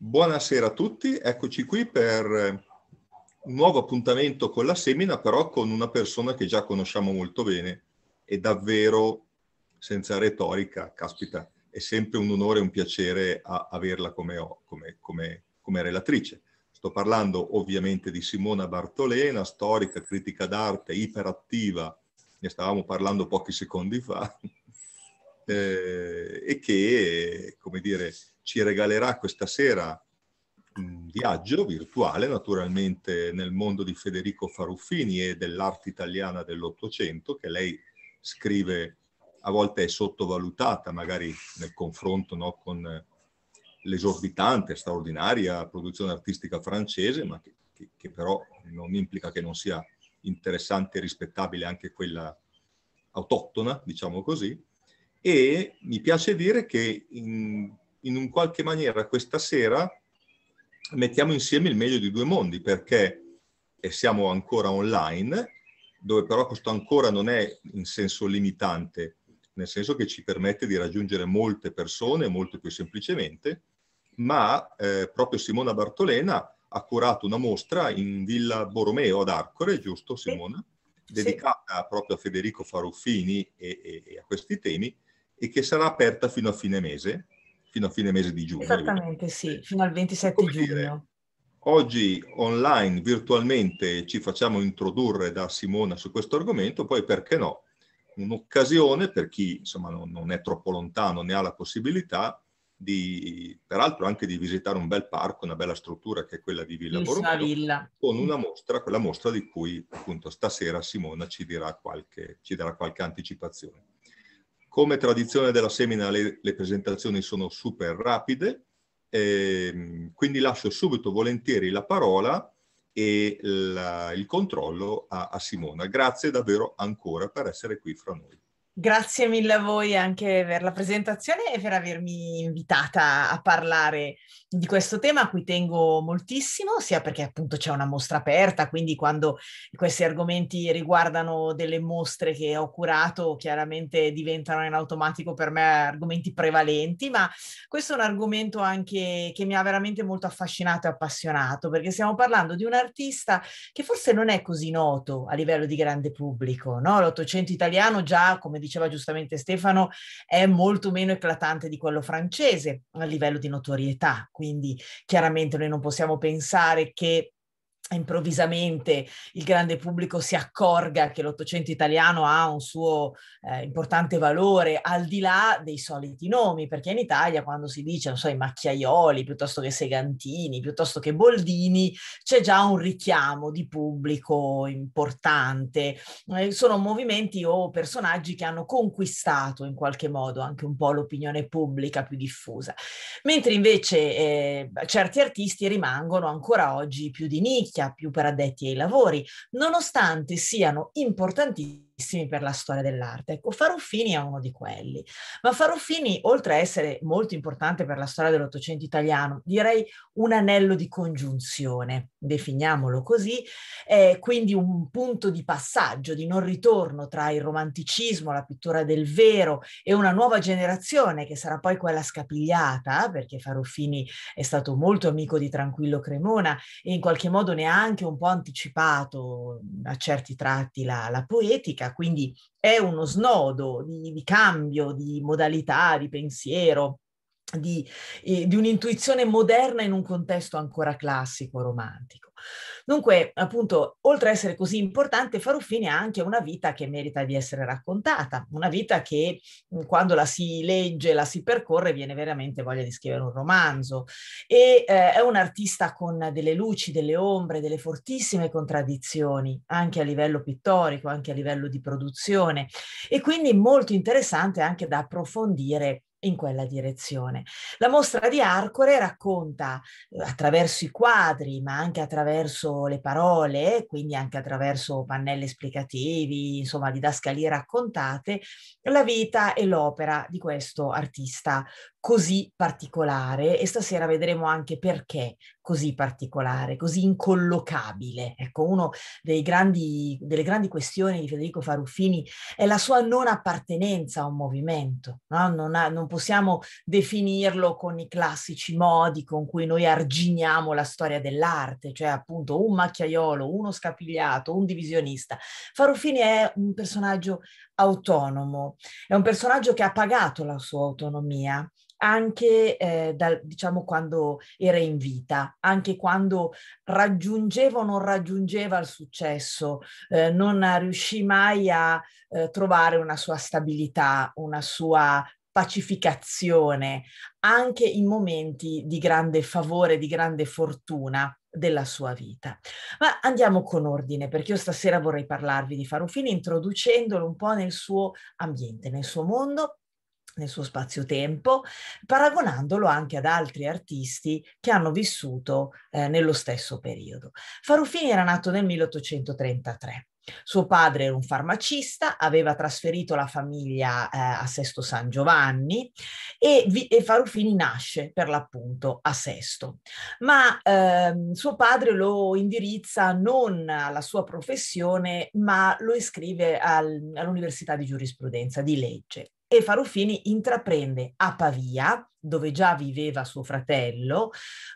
Buonasera a tutti, eccoci qui per eh, un nuovo appuntamento con la semina, però con una persona che già conosciamo molto bene e davvero, senza retorica, caspita, è sempre un onore e un piacere averla come, come, come, come relatrice. Sto parlando ovviamente di Simona Bartolena, storica, critica d'arte, iperattiva, ne stavamo parlando pochi secondi fa, eh, e che, come dire, ci regalerà questa sera un viaggio virtuale, naturalmente, nel mondo di Federico Faruffini e dell'arte italiana dell'Ottocento, che lei scrive a volte è sottovalutata, magari nel confronto no, con l'esorbitante, straordinaria produzione artistica francese, ma che, che, che, però non implica che non sia interessante e rispettabile anche quella autoctona, diciamo così e mi piace dire che in, in un qualche maniera questa sera mettiamo insieme il meglio di due mondi perché eh, siamo ancora online, dove però questo ancora non è in senso limitante, nel senso che ci permette di raggiungere molte persone molto più semplicemente, ma eh, proprio Simona Bartolena ha curato una mostra in Villa Borromeo ad Arcore, giusto Simona? Sì. Dedicata sì. proprio a Federico Faruffini e, e, e a questi temi, e che sarà aperta fino a fine mese, fino a fine mese di giugno. Esattamente, sì, eh, fino al 27 Come giugno. Dire, oggi online, virtualmente, ci facciamo introdurre da Simona su questo argomento, poi perché no? Un'occasione per chi insomma, non, non è troppo lontano, ne ha la possibilità, di, peraltro anche di visitare un bel parco, una bella struttura che è quella di Villa Borromeo, con una mostra, quella mostra di cui appunto stasera Simona ci, dirà qualche, ci darà qualche anticipazione. Come tradizione della semina le, le presentazioni sono super rapide, ehm, quindi lascio subito volentieri la parola e la, il controllo a, a Simona. Grazie davvero ancora per essere qui fra noi. Grazie mille a voi anche per la presentazione e per avermi invitata a parlare di questo tema a cui tengo moltissimo, sia perché appunto c'è una mostra aperta, quindi quando questi argomenti riguardano delle mostre che ho curato, chiaramente diventano in automatico per me argomenti prevalenti, ma questo è un argomento anche che mi ha veramente molto affascinato e appassionato, perché stiamo parlando di un artista che forse non è così noto a livello di grande pubblico, no? L'Ottocento italiano già, come diceva giustamente Stefano, è molto meno eclatante di quello francese a livello di notorietà quindi chiaramente noi non possiamo pensare che improvvisamente il grande pubblico si accorga che l'Ottocento italiano ha un suo eh, importante valore al di là dei soliti nomi, perché in Italia quando si dice, non so, i Macchiaioli piuttosto che Segantini, piuttosto che Boldini, c'è già un richiamo di pubblico importante. Eh, sono movimenti o personaggi che hanno conquistato in qualche modo anche un po' l'opinione pubblica più diffusa, mentre invece eh, certi artisti rimangono ancora oggi più di nicchia nicchia più per addetti ai lavori, nonostante siano importantissimi importantissimi per la storia dell'arte. Ecco, Faruffini è uno di quelli, ma Faruffini, oltre a essere molto importante per la storia dell'Ottocento italiano, direi un anello di congiunzione, definiamolo così, è quindi un punto di passaggio, di non ritorno tra il romanticismo, la pittura del vero e una nuova generazione che sarà poi quella scapigliata, perché Faruffini è stato molto amico di Tranquillo Cremona e in qualche modo ne ha anche un po' anticipato a certi tratti la, la poetica, politica, quindi è uno snodo di, di cambio di modalità, di pensiero, di, eh, di un'intuizione moderna in un contesto ancora classico, romantico. Dunque, appunto, oltre a essere così importante, Faruffini ha anche una vita che merita di essere raccontata, una vita che mhmm, quando la si legge, la si percorre, viene veramente voglia di scrivere un romanzo. E eh, è un artista con delle luci, delle ombre, delle fortissime contraddizioni, anche a livello pittorico, anche a livello di produzione, e quindi molto interessante anche da approfondire in quella direzione. La mostra di Arcore racconta eh, attraverso i quadri, ma anche attraverso le parole, quindi anche attraverso pannelli esplicativi, insomma didascalie raccontate, la vita e l'opera di questo artista così particolare e stasera vedremo anche perché così particolare, così incollocabile. Ecco, una delle grandi questioni di Federico Faruffini è la sua non appartenenza a un movimento. No? Non, ha, non possiamo definirlo con i classici modi con cui noi arginiamo la storia dell'arte, cioè appunto un macchiaiolo, uno scapigliato, un divisionista. Faruffini è un personaggio autonomo, è un personaggio che ha pagato la sua autonomia anche eh, da, diciamo quando era in vita, anche quando raggiungeva o non raggiungeva il successo, eh, non riuscì mai a eh, trovare una sua stabilità, una sua pacificazione, anche in momenti di grande favore, di grande fortuna della sua vita. Ma andiamo con ordine, perché io stasera vorrei parlarvi di fare introducendolo un po' nel suo ambiente, nel suo mondo nel suo spazio-tempo, paragonandolo anche ad altri artisti che hanno vissuto eh, nello stesso periodo. Farufini era nato nel 1833 suo padre era un farmacista, aveva trasferito la famiglia eh, a Sesto San Giovanni e, vi, e, Farufini nasce per l'appunto a Sesto. Ma ehm, suo padre lo indirizza non alla sua professione, ma lo iscrive al, all'Università di Giurisprudenza, di legge e Farufini intraprende a Pavia dove già viveva suo fratello,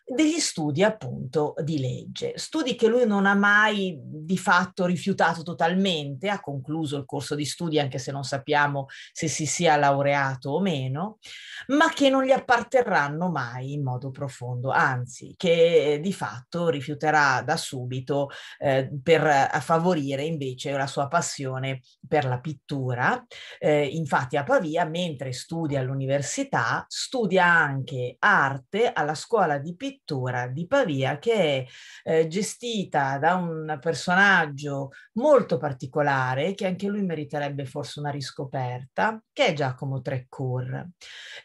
degli studi appunto di legge, studi che lui non ha mai di fatto rifiutato totalmente, ha concluso il corso di studi anche se non sappiamo se si sia laureato o meno, ma che non gli apparterranno mai in modo profondo, anzi che eh, di fatto rifiuterà da subito eh, per eh, favorire invece la sua passione per la pittura. Eh, infatti a Pavia, mentre studia all'università, studia studia anche arte alla scuola di pittura di Pavia che è eh, gestita da un personaggio molto particolare che anche lui meriterebbe forse una riscoperta, che è Giacomo Treccur.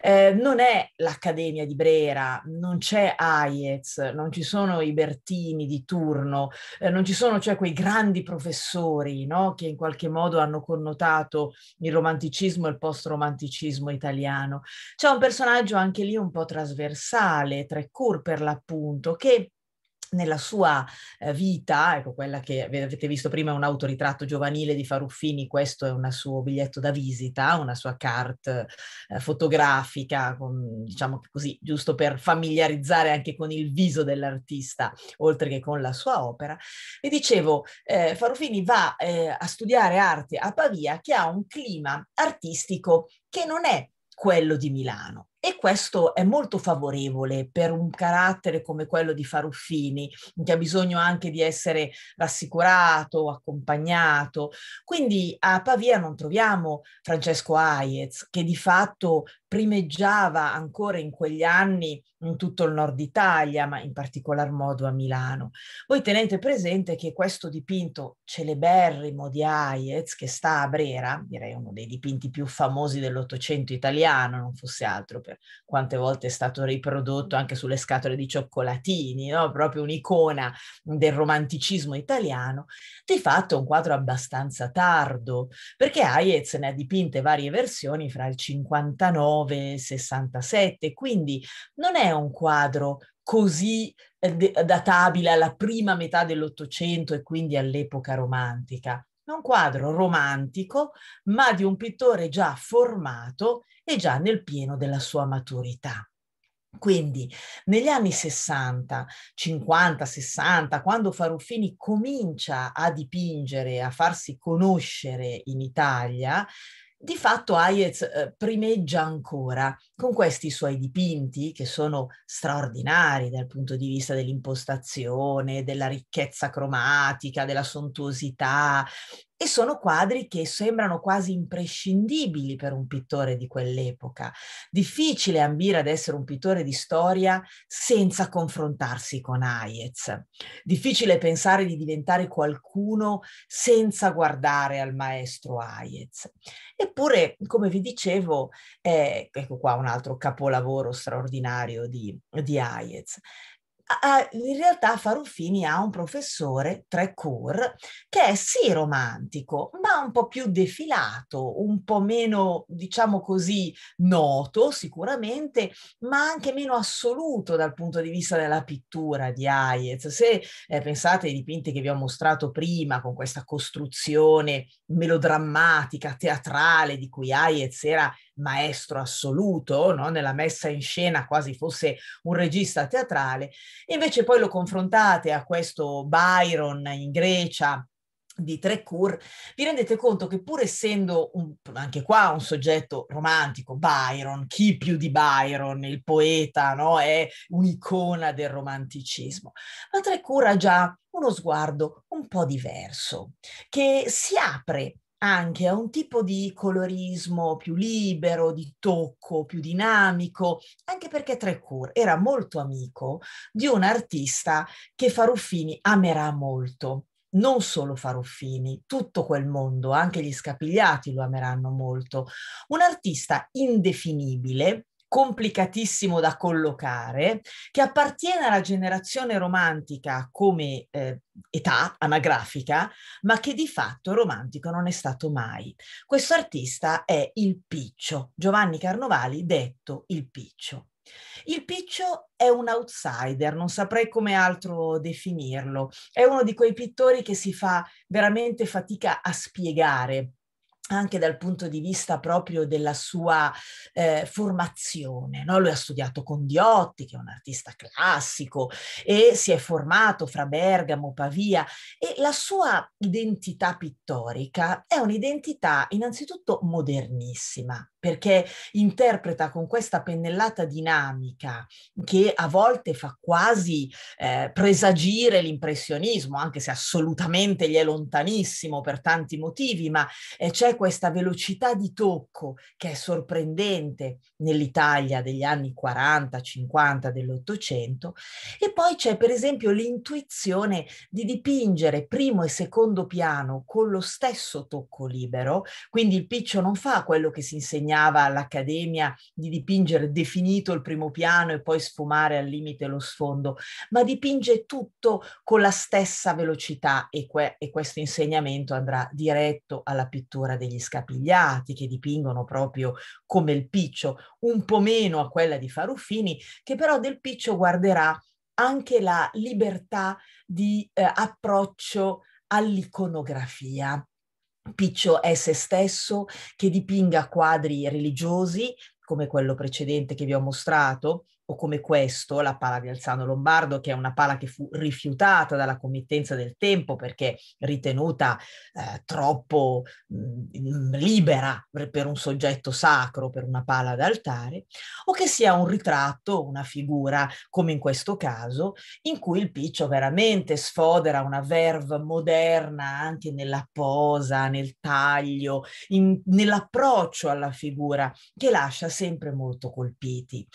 Eh, non è l'Accademia di Brera, non c'è Hayez, non ci sono i Bertini di turno, eh, non ci sono cioè quei grandi professori no, che in qualche modo hanno connotato il romanticismo e il post-romanticismo italiano. C'è un personaggio anche lì un po' trasversale, Trecourt per l'appunto, che nella sua eh, vita, ecco quella che avete visto prima è un autoritratto giovanile di Faruffini, questo è un suo biglietto da visita, una sua carte eh, fotografica, con, diciamo così, giusto per familiarizzare anche con il viso dell'artista, oltre che con la sua opera. E dicevo, eh, Faruffini va eh, a studiare arte a Pavia che ha un clima artistico che non è quello di Milano. E questo è molto favorevole per un carattere come quello di Faruffini, che ha bisogno anche di essere rassicurato, accompagnato. Quindi a Pavia non troviamo Francesco Hayez, che di fatto primeggiava ancora in quegli anni in tutto il nord Italia, ma in particolar modo a Milano. Voi tenete presente che questo dipinto celeberrimo di Hayez, che sta a Brera, direi uno dei dipinti più famosi dell'Ottocento italiano, non fosse altro, per quante volte è stato riprodotto anche sulle scatole di cioccolatini, no? proprio un'icona del romanticismo italiano, di fatto è un quadro abbastanza tardo, perché Hayez ne ha dipinte varie versioni fra il 59 e il 67, quindi non è un quadro così eh, databile alla prima metà dell'Ottocento e quindi all'epoca romantica un quadro romantico, ma di un pittore già formato e già nel pieno della sua maturità. Quindi negli anni 60, 50, 60, quando Farruffini comincia a dipingere, a farsi conoscere in Italia, di fatto Hayez eh, primeggia ancora con questi suoi dipinti che sono straordinari dal punto di vista dell'impostazione, della ricchezza cromatica, della sontuosità, e sono quadri che sembrano quasi imprescindibili per un pittore di quell'epoca. Difficile ambire ad essere un pittore di storia senza confrontarsi con Hayez. Difficile pensare di diventare qualcuno senza guardare al maestro Hayez. Eppure, come vi dicevo, eh, ecco qua un altro capolavoro straordinario di, di Hayez in realtà Farofini ha un professore, Trecourt, che è sì romantico, ma un po' più defilato, un po' meno, diciamo così, noto sicuramente, ma anche meno assoluto dal punto di vista della pittura di Hayez. Se eh, pensate ai dipinti che vi ho mostrato prima, con questa costruzione melodrammatica, teatrale, di cui Hayez era maestro assoluto no? nella messa in scena, quasi fosse un regista teatrale. invece poi lo confrontate a questo Byron in Grecia, di Trecourt, vi rendete conto che pur essendo un, anche qua un soggetto romantico, Byron, chi più di Byron, il poeta, no? è un'icona del romanticismo, ma Trecourt ha già uno sguardo un po' diverso, che si apre anche a un tipo di colorismo più libero, di tocco, più dinamico, anche perché Trecourt era molto amico di un artista che Faruffini amerà molto. Non solo Faruffini, tutto quel mondo, anche gli scapigliati lo ameranno molto. Un artista indefinibile, complicatissimo da collocare, che appartiene alla generazione romantica come eh, età anagrafica, ma che di fatto romantico non è stato mai. Questo artista è il Piccio, Giovanni Carnovali detto il Piccio. Il Piccio è un outsider, non saprei come altro definirlo. È uno di quei pittori che si fa veramente fatica a spiegare anche dal punto di vista proprio della sua eh, formazione. No? Lui ha studiato con Diotti, che è un artista classico, e si è formato fra Bergamo, Pavia, e la sua identità pittorica è un'identità innanzitutto modernissima, perché interpreta con questa pennellata dinamica che a volte fa quasi eh, presagire l'impressionismo, anche se assolutamente gli è lontanissimo per tanti motivi, ma eh, c'è questa velocità di tocco che è sorprendente nell'Italia degli anni 40, 50 dell'Ottocento e poi c'è per esempio l'intuizione di dipingere primo e secondo piano con lo stesso tocco libero, quindi il piccio non fa quello che si insegna bisognava all'Accademia di dipingere definito il primo piano e poi sfumare al limite lo sfondo, ma dipinge tutto con la stessa velocità e, que- e questo insegnamento andrà diretto alla pittura degli scapigliati che dipingono proprio come il piccio, un po' meno a quella di Faruffini che però del piccio guarderà anche la libertà di eh, approccio all'iconografia. Piccio è se stesso che dipinga quadri religiosi, come quello precedente che vi ho mostrato, o come questo, la pala di Alzano Lombardo, che è una pala che fu rifiutata dalla committenza del tempo perché ritenuta eh, troppo mh, mm, libera per un soggetto sacro, per una pala d'altare, o che sia un ritratto, una figura, come in questo caso, in cui il piccio veramente sfodera una verve moderna anche nella posa, nel taglio, in, nell'approccio alla figura, che lascia sempre molto colpiti.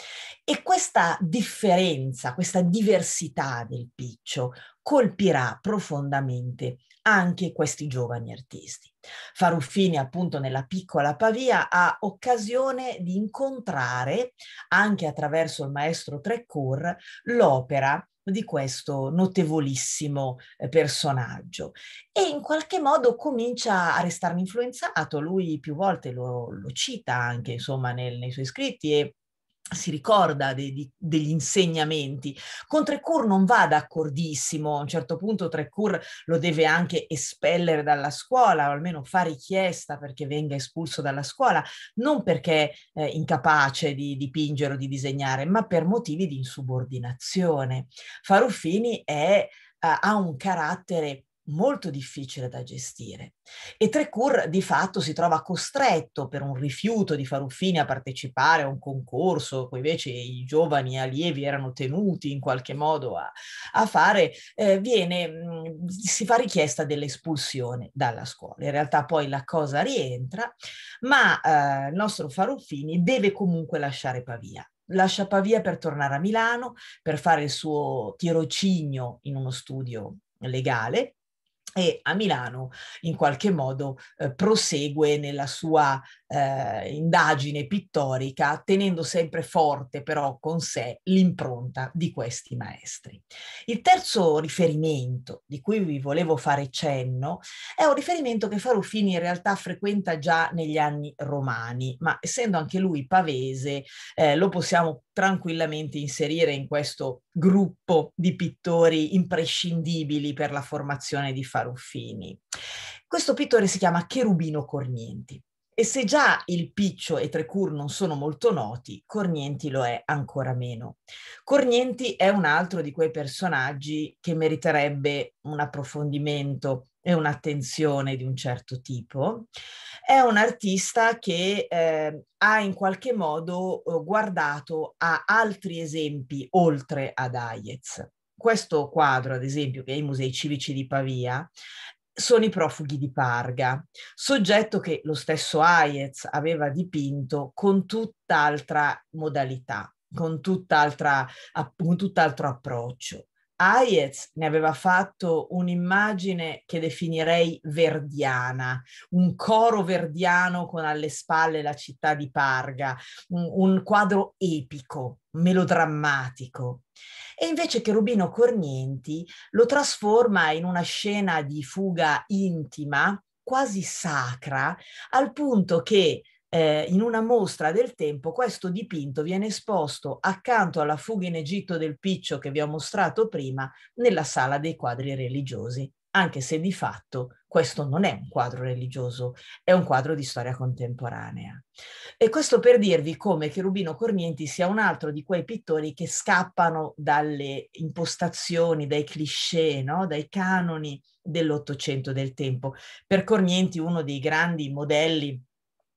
E questa differenza, questa diversità del piccio colpirà profondamente anche questi giovani artisti. Faruffini, appunto, nella piccola Pavia ha occasione di incontrare, anche attraverso il maestro Trecourt, l'opera di questo notevolissimo eh, personaggio e in qualche modo comincia a restarne influenzato, lui più volte lo, lo cita anche insomma nel, nei suoi scritti e si ricorda dei, di, degli insegnamenti. Con Trecourt non va d'accordissimo, a un certo punto Trecourt lo deve anche espellere dalla scuola, o almeno fa richiesta perché venga espulso dalla scuola, non perché eh, incapace di dipingere o di disegnare, ma per motivi di insubordinazione. Faruffini è, eh, ha un carattere molto difficile da gestire. E Trecourt di fatto si trova costretto per un rifiuto di Faruffini a partecipare a un concorso, poi invece i giovani allievi erano tenuti in qualche modo a, a fare, eh, viene, mh, si fa richiesta dell'espulsione dalla scuola. In realtà poi la cosa rientra, ma eh, il nostro Faruffini deve comunque lasciare Pavia lascia Pavia per tornare a Milano per fare il suo tirocinio in uno studio legale e a Milano in qualche modo eh, prosegue nella sua eh, indagine pittorica, tenendo sempre forte però con sé l'impronta di questi maestri. Il terzo riferimento di cui vi volevo fare cenno è un riferimento che Farufini in realtà frequenta già negli anni romani, ma essendo anche lui pavese eh, lo possiamo tranquillamente inserire in questo gruppo di pittori imprescindibili per la formazione di Farufini. Questo pittore si chiama Cherubino Cornienti. E se già il Piccio e Trecur non sono molto noti, Cornienti lo è ancora meno. Cornienti è un altro di quei personaggi che meriterebbe un approfondimento e un'attenzione di un certo tipo. È un artista che eh, ha in qualche modo eh, guardato a altri esempi oltre ad Hayez questo quadro, ad esempio, che è i Musei Civici di Pavia, sono i profughi di Parga, soggetto che lo stesso Hayez aveva dipinto con tutt'altra modalità, con tutt'altra, con tutt'altro approccio. Hayez ne aveva fatto un'immagine che definirei verdiana, un coro verdiano con alle spalle la città di Parga, un, un quadro epico, melodrammatico. E invece Cherubino Cornienti lo trasforma in una scena di fuga intima, quasi sacra, al punto che eh, in una mostra del tempo questo dipinto viene esposto accanto alla fuga in Egitto del Piccio che vi ho mostrato prima nella sala dei quadri religiosi, anche se di fatto questo non è un quadro religioso, è un quadro di storia contemporanea. E questo per dirvi come Cherubino Cornienti sia un altro di quei pittori che scappano dalle impostazioni, dai cliché, no? dai canoni dell'Ottocento del tempo. Per Cornienti uno dei grandi modelli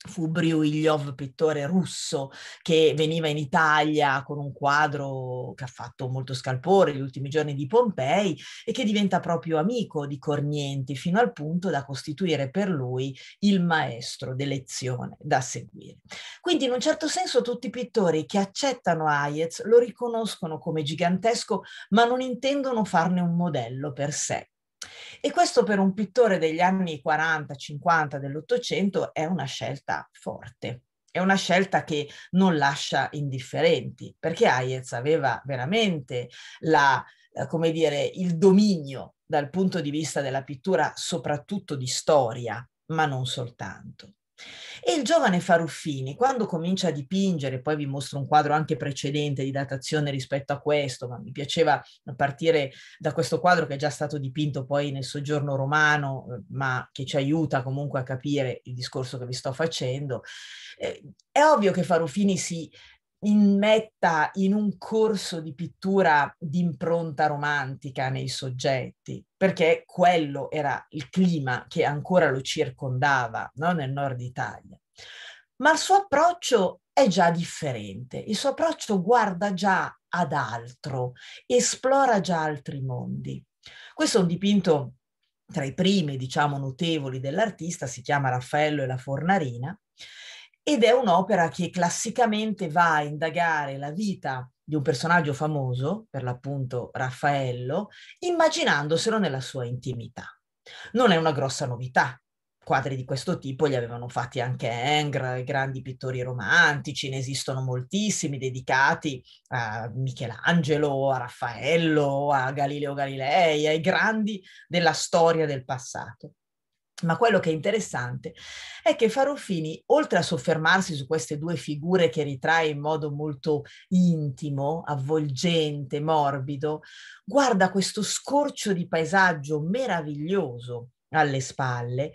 fu Brioiljov, pittore russo, che veniva in Italia con un quadro che ha fatto molto scalpore gli ultimi giorni di Pompei e che diventa proprio amico di Cornienti fino al punto da costituire per lui il maestro d'elezione da seguire. Quindi in un certo senso tutti i pittori che accettano Hayez lo riconoscono come gigantesco ma non intendono farne un modello per sé. E questo per un pittore degli anni 40-50 dell'Ottocento è una scelta forte. È una scelta che non lascia indifferenti, perché Hayez aveva veramente la, eh, come dire, il dominio dal punto di vista della pittura, soprattutto di storia, ma non soltanto. E il giovane Faruffini, quando comincia a dipingere, poi vi mostro un quadro anche precedente di datazione rispetto a questo, ma mi piaceva partire da questo quadro che è già stato dipinto poi nel soggiorno romano, eh, ma che ci aiuta comunque a capire il discorso che vi sto facendo. Eh, è ovvio che Faruffini si immetta in un corso di pittura di impronta romantica nei soggetti, perché quello era il clima che ancora lo circondava no? nel nord Italia. Ma il suo approccio è già differente, il suo approccio guarda già ad altro, esplora già altri mondi. Questo è un dipinto tra i primi, diciamo, notevoli dell'artista, si chiama Raffaello e la fornarina, ed è un'opera che classicamente va a indagare la vita di un personaggio famoso, per l'appunto Raffaello, immaginandoselo nella sua intimità. Non è una grossa novità. Quadri di questo tipo li avevano fatti anche Engr, grandi pittori romantici, ne esistono moltissimi dedicati a Michelangelo, a Raffaello, a Galileo Galilei, ai grandi della storia del passato. Ma quello che è interessante è che Farofini, oltre a soffermarsi su queste due figure che ritrae in modo molto intimo, avvolgente, morbido, guarda questo scorcio di paesaggio meraviglioso alle spalle,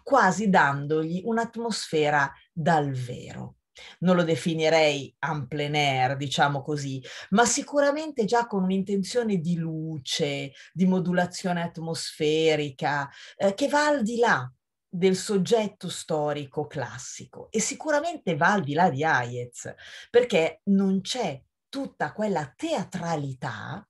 quasi dandogli un'atmosfera dal vero non lo definirei en plein air, diciamo così, ma sicuramente già con un'intenzione di luce, di modulazione atmosferica, eh, che va al di là del soggetto storico classico e sicuramente va al di là di Hayez, perché non c'è tutta quella teatralità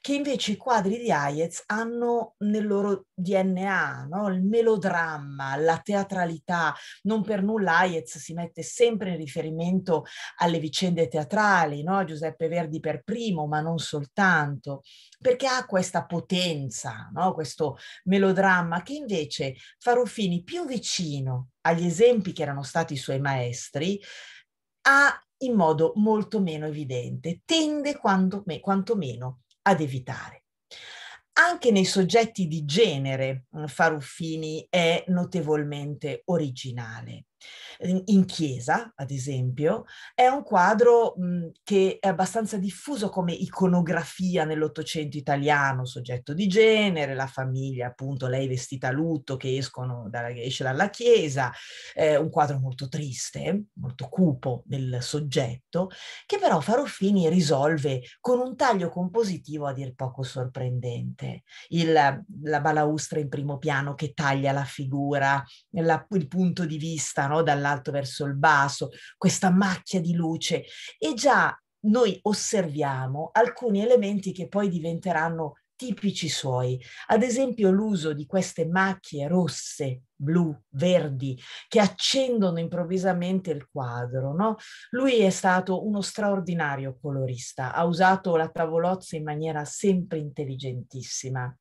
che invece i quadri di Hayez hanno nel loro DNA, no? il melodramma, la teatralità. Non per nulla Hayez si mette sempre in riferimento alle vicende teatrali, no? Giuseppe Verdi per primo, ma non soltanto, perché ha questa potenza, no? questo melodramma che invece Farofini più vicino agli esempi che erano stati i suoi maestri ha in modo molto meno evidente, tende quantomeno ad evitare. Anche nei soggetti di genere mm, Faruffini è notevolmente originale in chiesa, ad esempio, è un quadro mh, che è abbastanza diffuso come iconografia nell'Ottocento italiano, soggetto di genere, la famiglia, appunto, lei vestita a lutto che escono dalla, esce dalla chiesa, eh, un quadro molto triste, molto cupo del soggetto, che però Farofini risolve con un taglio compositivo a dir poco sorprendente. Il, la balaustra in primo piano che taglia la figura, la, il punto di vista no? dall'alto verso il basso, questa macchia di luce. E già noi osserviamo alcuni elementi che poi diventeranno tipici suoi, ad esempio l'uso di queste macchie rosse, blu, verdi, che accendono improvvisamente il quadro. No? Lui è stato uno straordinario colorista, ha usato la tavolozza in maniera sempre intelligentissima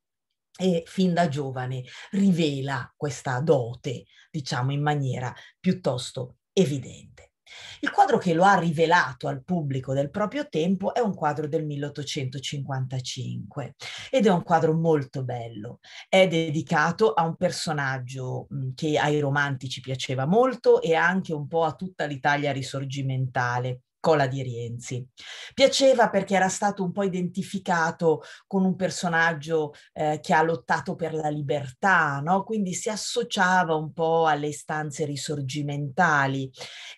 e fin da giovane rivela questa dote, diciamo, in maniera piuttosto evidente. Il quadro che lo ha rivelato al pubblico del proprio tempo è un quadro del 1855 ed è un quadro molto bello. È dedicato a un personaggio che ai romantici piaceva molto e anche un po' a tutta l'Italia risorgimentale Cola di Rienzi. Piaceva perché era stato un po' identificato con un personaggio eh, che ha lottato per la libertà, no? quindi si associava un po' alle istanze risorgimentali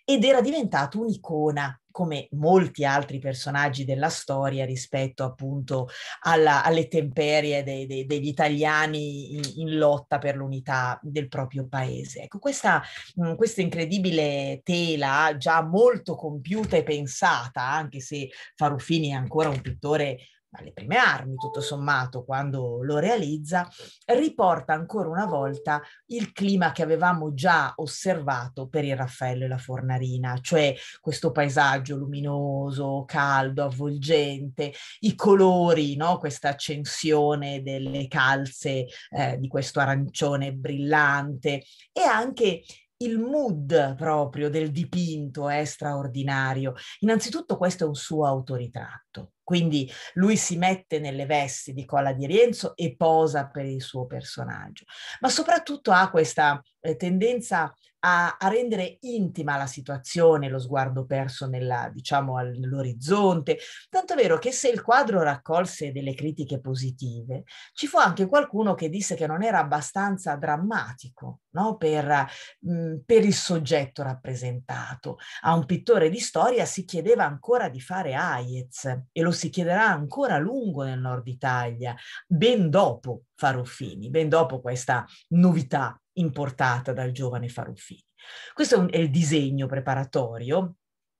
ed era diventato un'icona come molti altri personaggi della storia rispetto appunto alla, alle temperie de, de, degli italiani in, in, lotta per l'unità del proprio paese. Ecco, questa, mh, mm, questa incredibile tela già molto compiuta e pensata, anche se Farufini è ancora un pittore alle prime armi, tutto sommato, quando lo realizza, riporta ancora una volta il clima che avevamo già osservato per il Raffaello e la Fornarina, cioè questo paesaggio luminoso, caldo, avvolgente, i colori, no? questa accensione delle calze eh, di questo arancione brillante e anche il mood proprio del dipinto è eh, straordinario. Innanzitutto questo è un suo autoritratto quindi lui si mette nelle vesti di Colla di Rienzo e posa per il suo personaggio, ma soprattutto ha questa eh, tendenza a, a, rendere intima la situazione, lo sguardo perso nella, diciamo, al, Tanto è vero che se il quadro raccolse delle critiche positive, ci fu anche qualcuno che disse che non era abbastanza drammatico no? per, mh, mm, per il soggetto rappresentato. A un pittore di storia si chiedeva ancora di fare Hayez e lo si chiederà ancora a lungo nel nord Italia, ben dopo Faruffini, ben dopo questa novità importata dal giovane Faruffini. Questo è, un, è il disegno preparatorio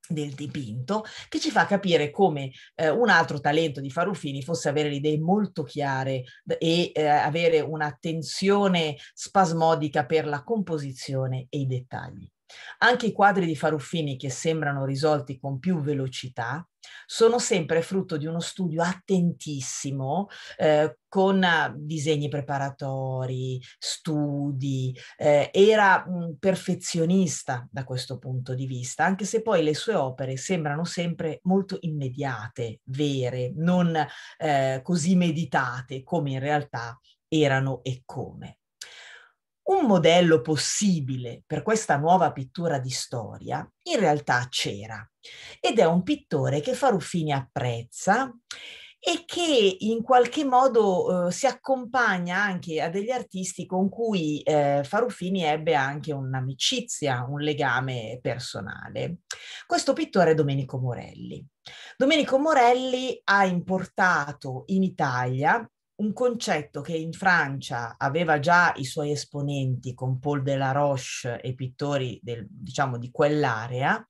del dipinto che ci fa capire come eh, un altro talento di Farruffini fosse avere le idee molto chiare e eh, avere un'attenzione spasmodica per la composizione e i dettagli. Anche i quadri di Faruffini, che sembrano risolti con più velocità, sono sempre frutto di uno studio attentissimo eh, con eh, disegni preparatori, studi, eh, era mm, perfezionista da questo punto di vista, anche se poi le sue opere sembrano sempre molto immediate, vere, non eh, così meditate come in realtà erano e come un modello possibile per questa nuova pittura di storia in realtà c'era ed è un pittore che Farruffini apprezza e che in qualche modo eh, si accompagna anche a degli artisti con cui eh, Farruffini ebbe anche un'amicizia, un legame personale. Questo pittore è Domenico Morelli. Domenico Morelli ha importato in Italia un concetto che in Francia aveva già i suoi esponenti con Paul Delaroche e pittori del, diciamo, di quell'area,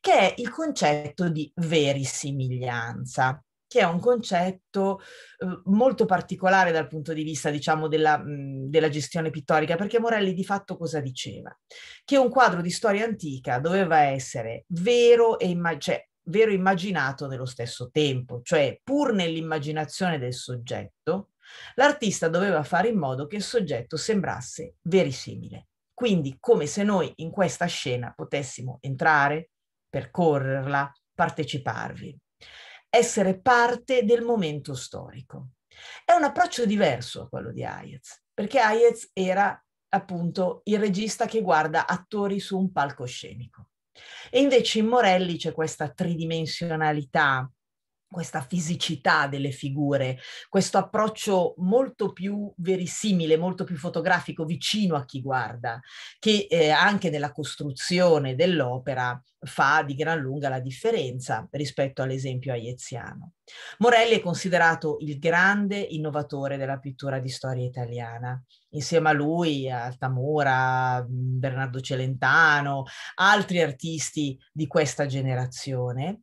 che è il concetto di verissimiglianza che è un concetto eh, molto particolare dal punto di vista, diciamo, della, mh, della, gestione pittorica, perché Morelli di fatto cosa diceva? Che un quadro di storia antica doveva essere vero e immag- cioè, vero immaginato nello stesso tempo, cioè pur nell'immaginazione del soggetto, l'artista doveva fare in modo che il soggetto sembrasse verisimile. Quindi come se noi in questa scena potessimo entrare, percorrerla, parteciparvi, essere parte del momento storico. È un approccio diverso a quello di Hayez, perché Hayez era appunto il regista che guarda attori su un palcoscenico. E invece in Morelli c'è questa tridimensionalità, questa fisicità delle figure, questo approccio molto più verisimile, molto più fotografico, vicino a chi guarda, che eh, anche nella costruzione dell'opera fa di gran lunga la differenza rispetto all'esempio aieziano. Morelli è considerato il grande innovatore della pittura di storia italiana insieme a lui Altamura, mhmm, Bernardo Celentano, altri artisti di questa generazione.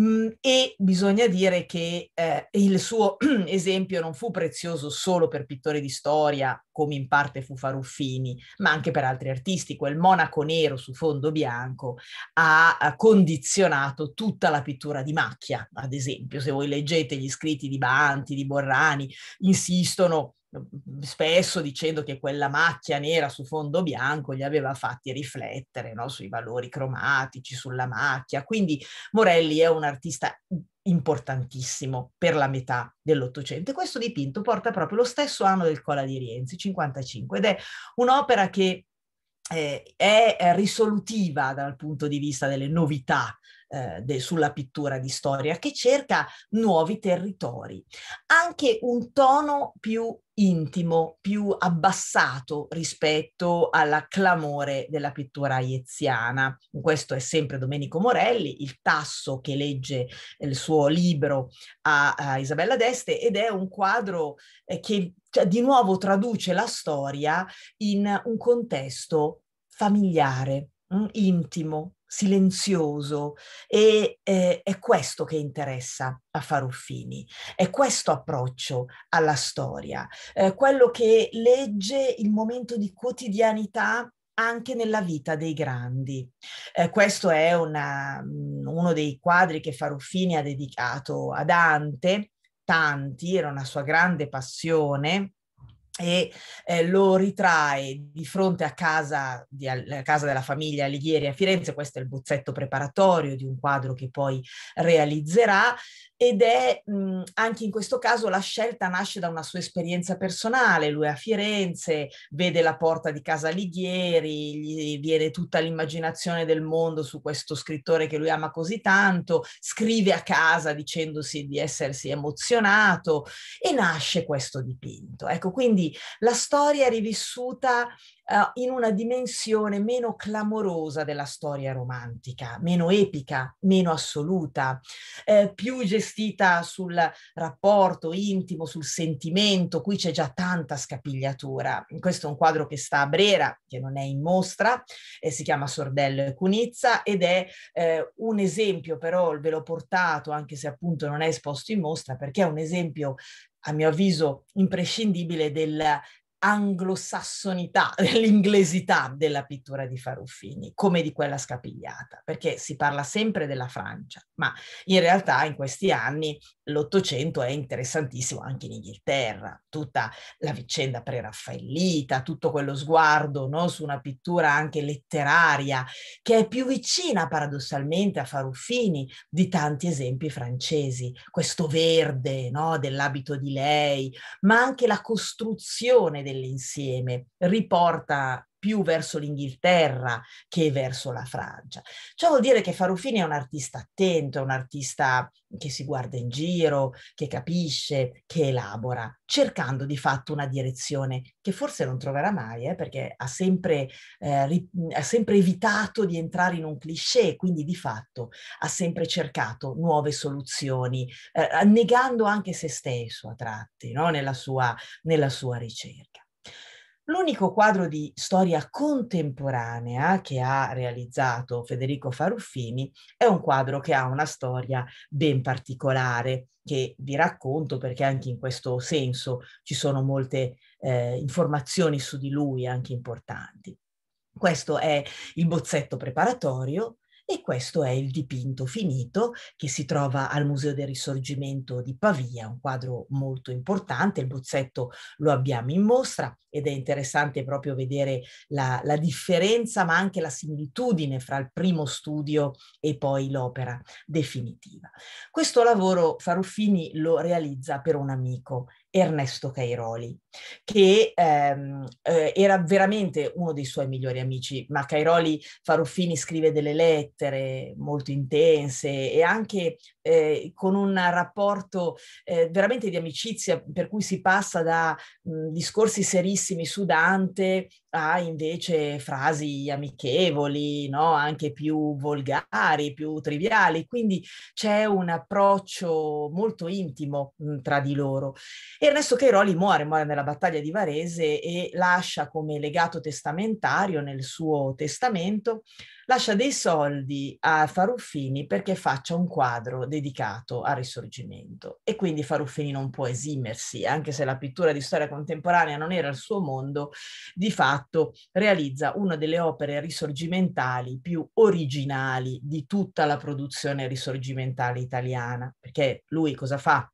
Mm, e bisogna dire che eh, il suo esempio non fu prezioso solo per pittori di storia, come in parte fu Faruffini, ma anche per altri artisti. Quel monaco nero su fondo bianco ha condizionato tutta la pittura di macchia, ad esempio. Se voi leggete gli scritti di Banti, di Borrani, insistono spesso dicendo che quella macchia nera su fondo bianco gli aveva fatti riflettere no? sui valori cromatici, sulla macchia. Quindi Morelli è un artista importantissimo per la metà dell'Ottocento questo dipinto porta proprio lo stesso anno del Cola di Rienzi, 55, ed è un'opera che eh, è risolutiva dal punto di vista delle novità eh, de, sulla pittura di storia, che cerca nuovi territori, anche un tono più intimo, più abbassato rispetto al clamore della pittura ieziana. Questo è sempre Domenico Morelli, il tasso che legge eh, il suo libro a, a Isabella d'Este ed è un quadro eh, che cioè, di nuovo traduce la storia in un contesto familiare, mm, intimo, silenzioso e eh, è questo che interessa a Faruffini, è questo approccio alla storia, eh, quello che legge il momento di quotidianità anche nella vita dei grandi. Eh, questo è una, mm, uno dei quadri che Faruffini ha dedicato a Dante, tanti, era una sua grande passione, e eh, lo ritrae di fronte a casa, di, a eh, casa della famiglia Alighieri a Firenze, questo è il bozzetto preparatorio di un quadro che poi realizzerà ed è mh, anche in questo caso la scelta nasce da una sua esperienza personale, lui è a Firenze, vede la porta di casa Alighieri, gli viene tutta l'immaginazione del mondo su questo scrittore che lui ama così tanto, scrive a casa dicendosi di essersi emozionato e nasce questo dipinto. Ecco, quindi la storia è rivissuta uh, in una dimensione meno clamorosa della storia romantica, meno epica, meno assoluta, eh, più gestita sul rapporto intimo, sul sentimento, qui c'è già tanta scapigliatura. Questo è un quadro che sta a Brera, che non è in mostra, eh, si chiama Sordello e Cunizza ed è eh, un esempio però, ve l'ho portato anche se appunto non è esposto in mostra, perché è un esempio a mio avviso imprescindibile del anglosassonità, dell'inglesità della pittura di Faruffini, come di quella scapigliata, perché si parla sempre della Francia, ma in realtà in questi anni l'Ottocento è interessantissimo anche in Inghilterra, tutta la vicenda preraffaellita, tutto quello sguardo no, su una pittura anche letteraria, che è più vicina paradossalmente a Faruffini di tanti esempi francesi, questo verde no, dell'abito di lei, ma anche la costruzione dell'insieme, riporta più verso l'Inghilterra che verso la Francia. Ciò vuol dire che Farufini è un artista attento, è un artista che si guarda in giro, che capisce, che elabora, cercando di fatto una direzione che forse non troverà mai, eh, perché ha sempre, eh, ri- ha sempre evitato di entrare in un cliché, quindi di fatto ha sempre cercato nuove soluzioni, eh, negando anche se stesso a tratti no? nella, sua, nella sua ricerca. L'unico quadro di storia contemporanea che ha realizzato Federico Faruffini è un quadro che ha una storia ben particolare, che vi racconto perché anche in questo senso ci sono molte eh, informazioni su di lui anche importanti. Questo è il bozzetto preparatorio e questo è il dipinto finito che si trova al Museo del Risorgimento di Pavia, un quadro molto importante, il bozzetto lo abbiamo in mostra ed è interessante proprio vedere la, la differenza ma anche la similitudine fra il primo studio e poi l'opera definitiva. Questo lavoro Faruffini lo realizza per un amico Ernesto Cairoli, che ehm, eh, era veramente uno dei suoi migliori amici, ma Cairoli Faruffini scrive delle lettere molto intense e anche eh, con un rapporto eh, veramente di amicizia per cui si passa da mh, discorsi serissimi su Dante a invece frasi amichevoli, no? anche più volgari, più triviali, quindi c'è un approccio molto intimo mh, tra di loro. Ernesto Cairoli muore, muore nella battaglia di Varese e lascia come legato testamentario nel suo testamento lascia dei soldi a Faruffini perché faccia un quadro dedicato al risorgimento e quindi Faruffini non può esimersi, anche se la pittura di storia contemporanea non era il suo mondo, di fatto realizza una delle opere risorgimentali più originali di tutta la produzione risorgimentale italiana, perché lui cosa fa?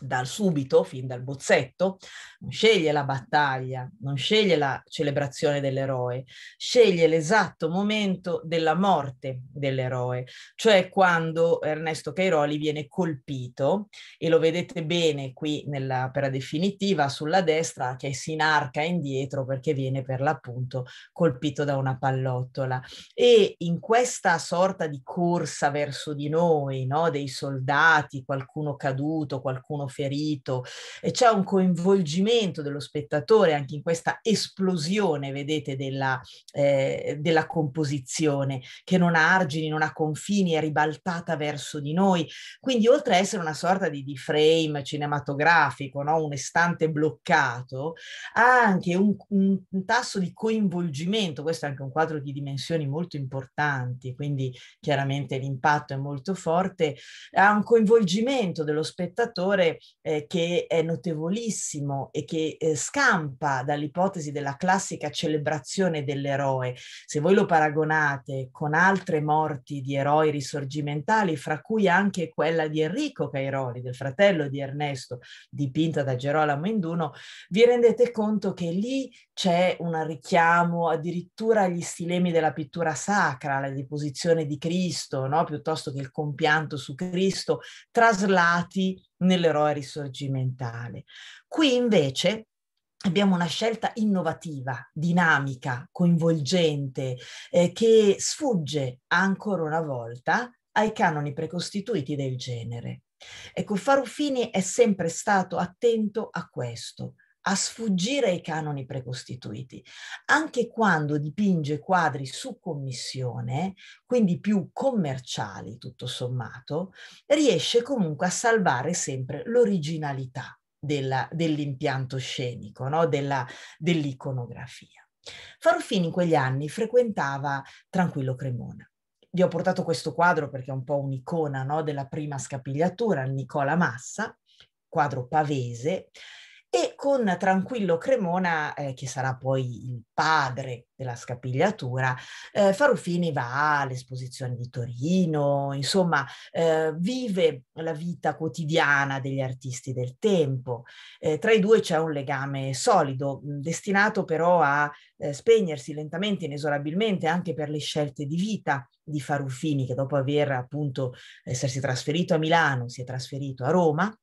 dal subito, fin dal bozzetto, non sceglie la battaglia, non sceglie la celebrazione dell'eroe, sceglie l'esatto momento della morte dell'eroe, cioè quando Ernesto Cairoli viene colpito, e lo vedete bene qui nell'opera definitiva sulla destra che si inarca indietro perché viene per l'appunto colpito da una pallottola. E in questa sorta di corsa verso di noi, no, dei soldati, qualcuno caduto, qualcuno ferito, e c'è un coinvolgimento dello spettatore anche in questa esplosione, vedete, della, eh, della composizione che non ha argini, non ha confini, è ribaltata verso di noi. Quindi oltre a essere una sorta di, di frame cinematografico, no? un estante bloccato, ha anche un, un, un tasso di coinvolgimento, questo è anche un quadro di dimensioni molto importanti, quindi chiaramente l'impatto è molto forte, ha un coinvolgimento dello spettatore eh, che è notevolissimo e che eh, scampa dall'ipotesi della classica celebrazione dell'eroe. Se voi lo paragonate con altre morti di eroi risorgimentali, fra cui anche quella di Enrico Cairoli, del fratello di Ernesto, dipinta da Gerolamo Induno, vi rendete conto che lì c'è un richiamo addirittura agli stilemi della pittura sacra, alla deposizione di Cristo, no? piuttosto che il compianto su Cristo, traslati nell'eroe risorgimentale. Qui invece abbiamo una scelta innovativa, dinamica, coinvolgente, eh, che sfugge ancora una volta ai canoni precostituiti del genere. Ecco, Farufini è sempre stato attento a questo, a sfuggire ai canoni precostituiti, anche quando dipinge quadri su commissione, quindi più commerciali tutto sommato, riesce comunque a salvare sempre l'originalità della, dell'impianto scenico, no? della, dell'iconografia. Farofini in quegli anni frequentava Tranquillo Cremona. Vi ho portato questo quadro perché è un po' un'icona no? della prima scapigliatura, Nicola Massa, quadro pavese, e con Tranquillo Cremona, eh, che sarà poi il padre della scapigliatura, eh, Farufini va all'esposizione di Torino, insomma eh, vive la vita quotidiana degli artisti del tempo. Eh, tra i due c'è un legame solido, mm, destinato però a eh, spegnersi lentamente, inesorabilmente, anche per le scelte di vita di Farufini, che dopo aver appunto essersi trasferito a Milano si è trasferito a Roma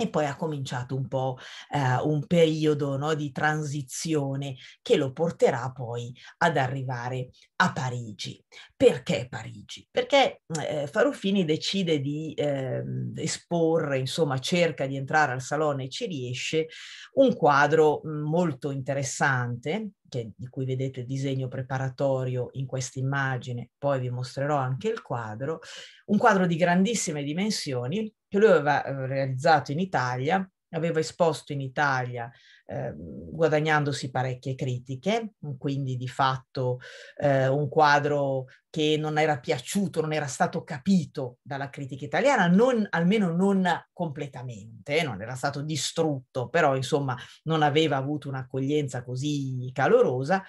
e poi ha cominciato un po' eh, un periodo no, di transizione che lo porterà poi ad arrivare a Parigi. Perché Parigi? Perché eh, Farofini decide di eh, esporre, insomma cerca di entrare al salone e ci riesce, un quadro mm, molto interessante, che, di cui vedete il disegno preparatorio in questa immagine, poi vi mostrerò anche il quadro, un quadro di grandissime dimensioni che lui aveva eh, realizzato in Italia, aveva esposto in Italia eh, guadagnandosi parecchie critiche, quindi di fatto eh, un quadro che non era piaciuto, non era stato capito dalla critica italiana, non, almeno non completamente, non era stato distrutto, però insomma non aveva avuto un'accoglienza così calorosa,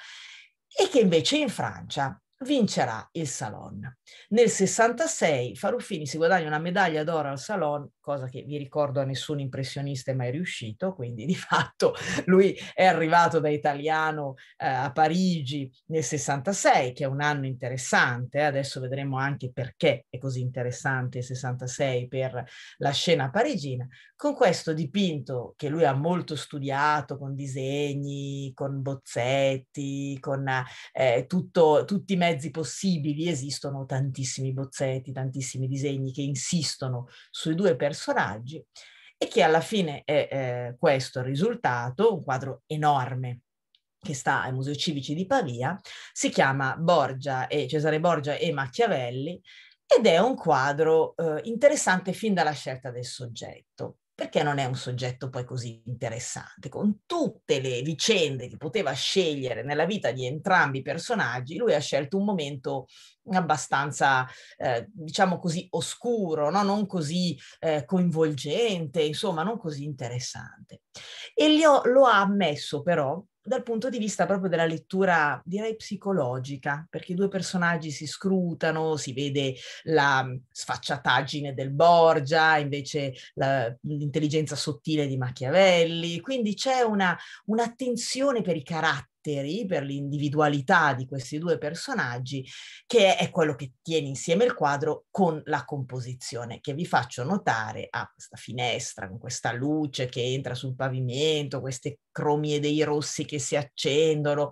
e che invece in Francia vincerà il Salon. Nel 66 Faruffini si guadagna una medaglia d'oro al Salon, cosa che vi ricordo a nessun impressionista è mai riuscito, quindi di fatto lui è arrivato da italiano eh, a Parigi nel 66, che è un anno interessante, adesso vedremo anche perché è così interessante il 66 per la scena parigina, con questo dipinto che lui ha molto studiato, con disegni, con bozzetti, con eh, tutto, tutti i mezzi possibili, esistono tantissimi tantissimi bozzetti, tantissimi disegni che insistono sui due personaggi e che alla fine è eh, questo il risultato, un quadro enorme che sta ai Museo Civici di Pavia, si chiama Borgia e Cesare Borgia e Machiavelli ed è un quadro eh, interessante fin dalla scelta del soggetto perché non è un soggetto poi così interessante? Con tutte le vicende che poteva scegliere nella vita di entrambi i personaggi, lui ha scelto un momento abbastanza, eh, diciamo così, oscuro, no? non così eh, coinvolgente, insomma, non così interessante. E ho, lo ha ammesso però dal punto di vista proprio della lettura, direi psicologica, perché i due personaggi si scrutano, si vede la mhmm, sfacciataggine del Borgia, invece la, l'intelligenza sottile di Machiavelli, quindi c'è una, un'attenzione per i caratteri caratteri, per l'individualità di questi due personaggi, che è quello che tiene insieme il quadro con la composizione, che vi faccio notare a questa finestra, con questa luce che entra sul pavimento, queste cromie dei rossi che si accendono,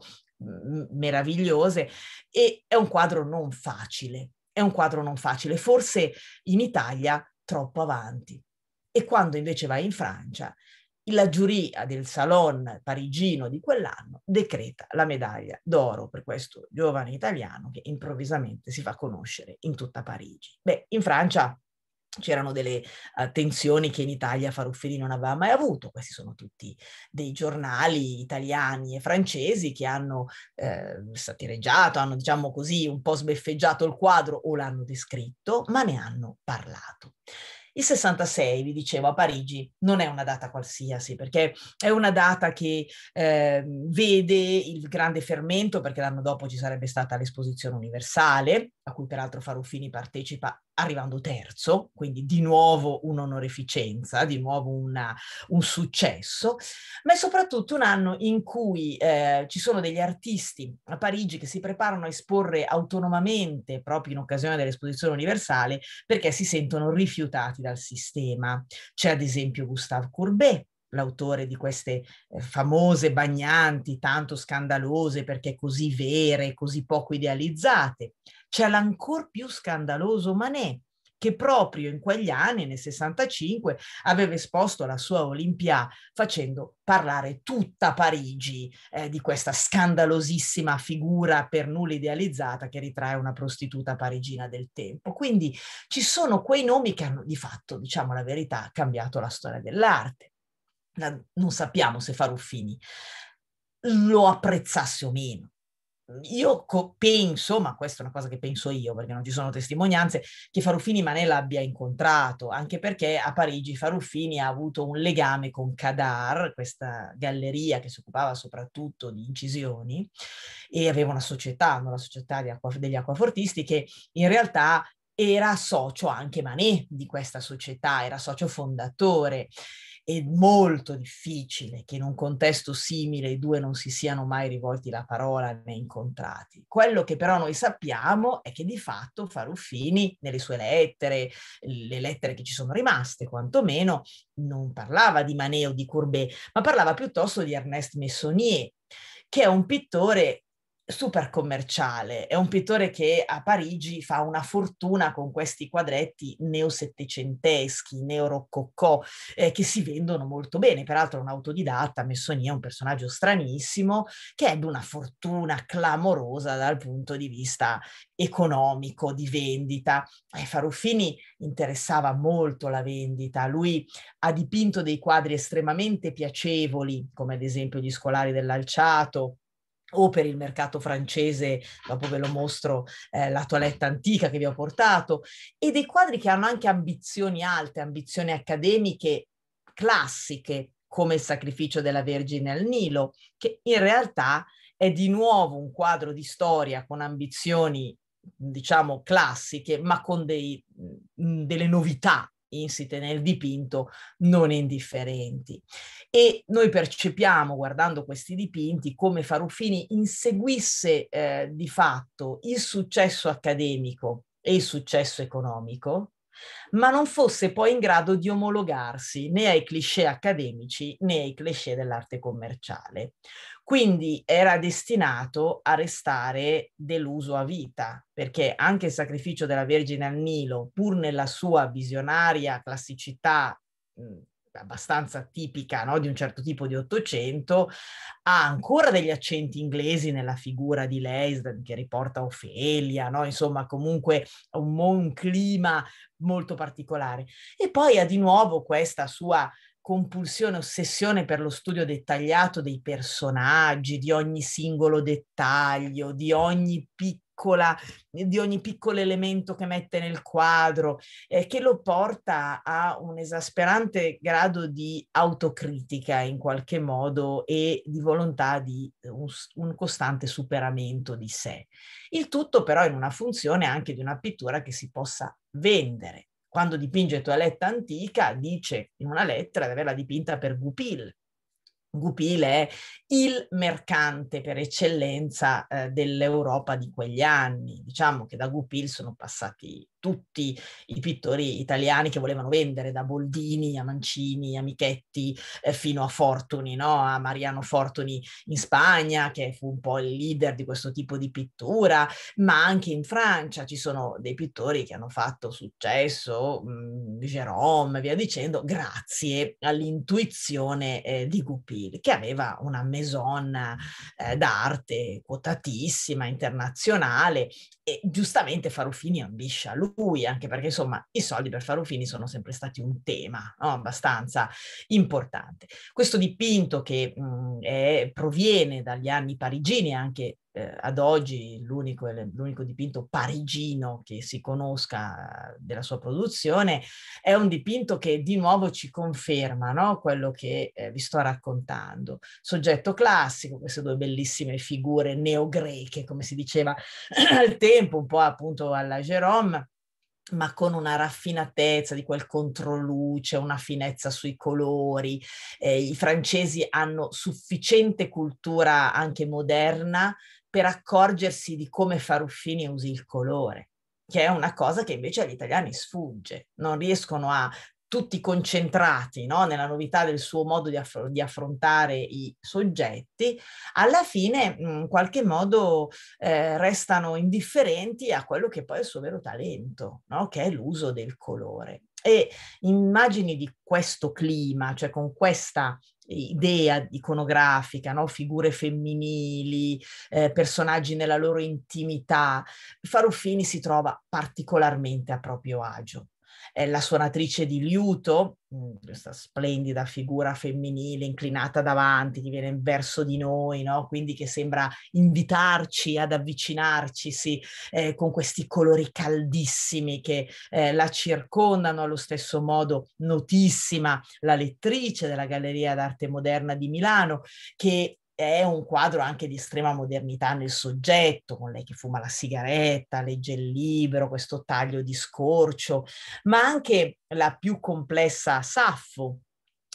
meravigliose, e è un quadro non facile, è un quadro non facile, forse in Italia troppo avanti. E quando invece vai in Francia la giuria del Salon parigino di quell'anno decreta la medaglia d'oro per questo giovane italiano che improvvisamente si fa conoscere in tutta Parigi. Beh, in Francia c'erano delle uh, tensioni che in Italia Faruffelli non aveva mai avuto. Questi sono tutti dei giornali italiani e francesi che hanno eh, satireggiato, hanno diciamo così un po' sbeffeggiato il quadro o l'hanno descritto, ma ne hanno parlato. Il 66, vi dicevo, a Parigi non è una data qualsiasi, perché è una data che eh, vede il grande fermento, perché l'anno dopo ci sarebbe stata l'esposizione universale, a cui peraltro Farruffini partecipa arrivando terzo, quindi di nuovo un'onorificenza, di nuovo una, un successo, ma è soprattutto un anno in cui eh, ci sono degli artisti a Parigi che si preparano a esporre autonomamente proprio in occasione dell'esposizione universale perché si sentono rifiutati dal sistema. C'è ad esempio Gustave Courbet, l'autore di queste eh, famose bagnanti, tanto scandalose perché così vere, così poco idealizzate. C'è l'ancor più scandaloso Manet, che proprio in quegli anni, nel 65, aveva esposto la sua Olimpia facendo parlare tutta Parigi eh, di questa scandalosissima figura per nulla idealizzata che ritrae una prostituta parigina del tempo. Quindi ci sono quei nomi che hanno di fatto, diciamo la verità, cambiato la storia dell'arte non sappiamo se Faruffini lo apprezzasse o meno. Io co- penso, ma questa è una cosa che penso io perché non ci sono testimonianze, che Faruffini Manella abbia incontrato, anche perché a Parigi Faruffini ha avuto un legame con Kadar, questa galleria che si occupava soprattutto di incisioni, e aveva una società, la società degli acquafortisti, che in realtà era socio anche Manet di questa società, era socio fondatore è molto difficile che in un contesto simile i due non si siano mai rivolti la parola né incontrati. Quello che però noi sappiamo è che di fatto Faruffini, nelle sue lettere, le lettere che ci sono rimaste quantomeno, non parlava di Maneo, di Courbet, ma parlava piuttosto di Ernest Messonnier, che è un pittore super commerciale. È un pittore che a Parigi fa una fortuna con questi quadretti neosettecenteschi, neoroccocò, eh, che si vendono molto bene. Peraltro è un autodidatta, Messonia è un personaggio stranissimo, che ebbe una fortuna clamorosa dal punto di vista economico, di vendita. Ai eh, Faruffini interessava molto la vendita. Lui ha dipinto dei quadri estremamente piacevoli, come ad esempio gli scolari dell'alciato, o per il mercato francese, dopo ve lo mostro eh, la toilette antica che vi ho portato, e dei quadri che hanno anche ambizioni alte, ambizioni accademiche classiche, come il sacrificio della Vergine al Nilo, che in realtà è di nuovo un quadro di storia con ambizioni, diciamo, classiche, ma con dei, mm, delle novità insite nel dipinto non indifferenti. E noi percepiamo, guardando questi dipinti, come Farufini inseguisse eh, di fatto il successo accademico e il successo economico, ma non fosse poi in grado di omologarsi né ai cliché accademici né ai cliché dell'arte commerciale. Quindi era destinato a restare deluso a vita, perché anche il sacrificio della Vergine al Nilo, pur nella sua visionaria classicità abbastanza tipica no? di un certo tipo di Ottocento, ha ancora degli accenti inglesi nella figura di lei che riporta Ofelia, no? insomma comunque un, un clima molto particolare. E poi ha di nuovo questa sua compulsione, ossessione per lo studio dettagliato dei personaggi, di ogni singolo dettaglio, di ogni piccolo piccola, di ogni piccolo elemento che mette nel quadro, eh, che lo porta a un esasperante grado di autocritica in qualche modo e di volontà di un, un costante superamento di sé. Il tutto però in una funzione anche di una pittura che si possa vendere quando dipinge Toiletta antica, dice in una lettera di averla dipinta per Goupil, Gupile è il mercante per eccellenza eh, dell'Europa di quegli anni. Diciamo che da Goupil sono passati tutti i pittori italiani che volevano vendere, da Boldini a Mancini a Michetti eh, fino a Fortuni, no? a Mariano Fortuni in Spagna, che fu un po' il leader di questo tipo di pittura, ma anche in Francia ci sono dei pittori che hanno fatto successo, mh, Jérôme, via dicendo, grazie all'intuizione eh, di Goupil, che aveva una maison eh, d'arte quotatissima, internazionale, e giustamente Farofini ambisce a lui, anche perché insomma i soldi per Farofini sono sempre stati un tema no? abbastanza importante. Questo dipinto che mh, è, proviene dagli anni parigini, anche eh, ad oggi l'unico, l'unico, dipinto parigino che si conosca eh, della sua produzione, è un dipinto che di nuovo ci conferma no? quello che eh, vi sto raccontando. Soggetto classico, queste due bellissime figure neogreche, come si diceva al tempo, un po' appunto alla Jerome ma con una raffinatezza di quel controluce, una finezza sui colori. Eh, I francesi hanno sufficiente cultura anche moderna per accorgersi di come Faruffini usi il colore, che è una cosa che invece agli italiani sfugge, non riescono a tutti concentrati no? nella novità del suo modo di, aff- di, affrontare i soggetti, alla fine in qualche modo eh, restano indifferenti a quello che poi è il suo vero talento, no? che è l'uso del colore. E immagini di questo clima, cioè con questa idea iconografica, no? figure femminili, eh, personaggi nella loro intimità, Faruffini si trova particolarmente a proprio agio eh, la suonatrice di liuto, mm, questa splendida figura femminile inclinata davanti, che viene verso di noi, no? quindi che sembra invitarci ad avvicinarci sì, eh, con questi colori caldissimi che eh, la circondano, allo stesso modo notissima la lettrice della Galleria d'arte moderna di Milano, che è un quadro anche di estrema modernità nel soggetto, con lei che fuma la sigaretta, legge il libro, questo taglio di scorcio, ma anche la più complessa Saffo.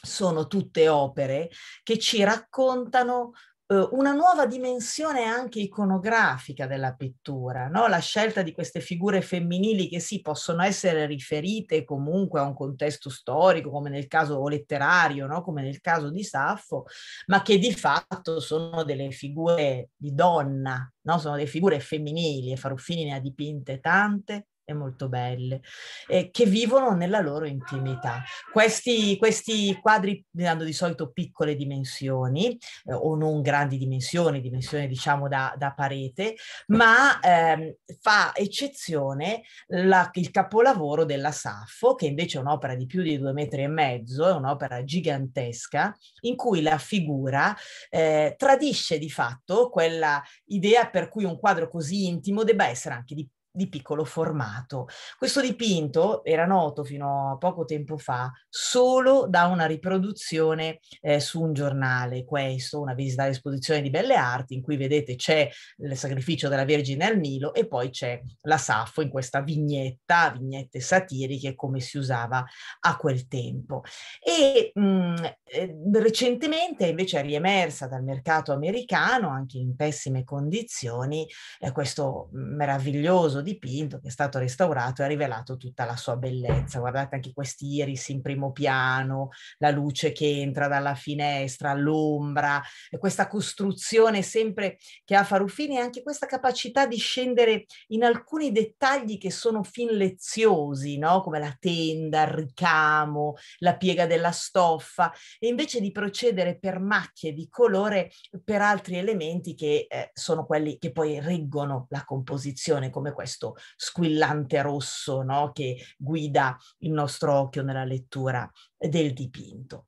Sono tutte opere che ci raccontano eh, una nuova dimensione anche iconografica della pittura, no? la scelta di queste figure femminili che sì, possono essere riferite comunque a un contesto storico, come nel caso o letterario, no? come nel caso di Saffo, ma che di fatto sono delle figure di donna, no? sono delle figure femminili e Faruffini ne ha dipinte tante e molto belle, eh, che vivono nella loro intimità. Questi, questi, quadri eh, hanno di solito piccole dimensioni eh, o non grandi dimensioni, dimensioni diciamo da, da parete, ma ehm, fa eccezione la, il capolavoro della Saffo, che invece è un'opera di più di due metri e mezzo, è un'opera gigantesca, in cui la figura eh, tradisce di fatto quella idea per cui un quadro così intimo debba essere anche di di piccolo formato. Questo dipinto era noto fino a poco tempo fa solo da una riproduzione eh, su un giornale, questo, una visita all'esposizione di belle arti in cui vedete c'è il sacrificio della Vergine al Nilo e poi c'è la Saffo in questa vignetta, vignette satiriche come si usava a quel tempo. E mh, mm, eh, recentemente invece è riemersa dal mercato americano, anche in pessime condizioni, eh, questo meraviglioso dipinto che è stato restaurato e ha rivelato tutta la sua bellezza. Guardate anche questi iris in primo piano, la luce che entra dalla finestra, l'ombra, questa costruzione sempre che ha Farufini e anche questa capacità di scendere in alcuni dettagli che sono fin leziosi, no? come la tenda, il ricamo, la piega della stoffa, e invece di procedere per macchie di colore per altri elementi che eh, sono quelli che poi reggono la composizione, come questo questo squillante rosso no? che guida il nostro occhio nella lettura del dipinto.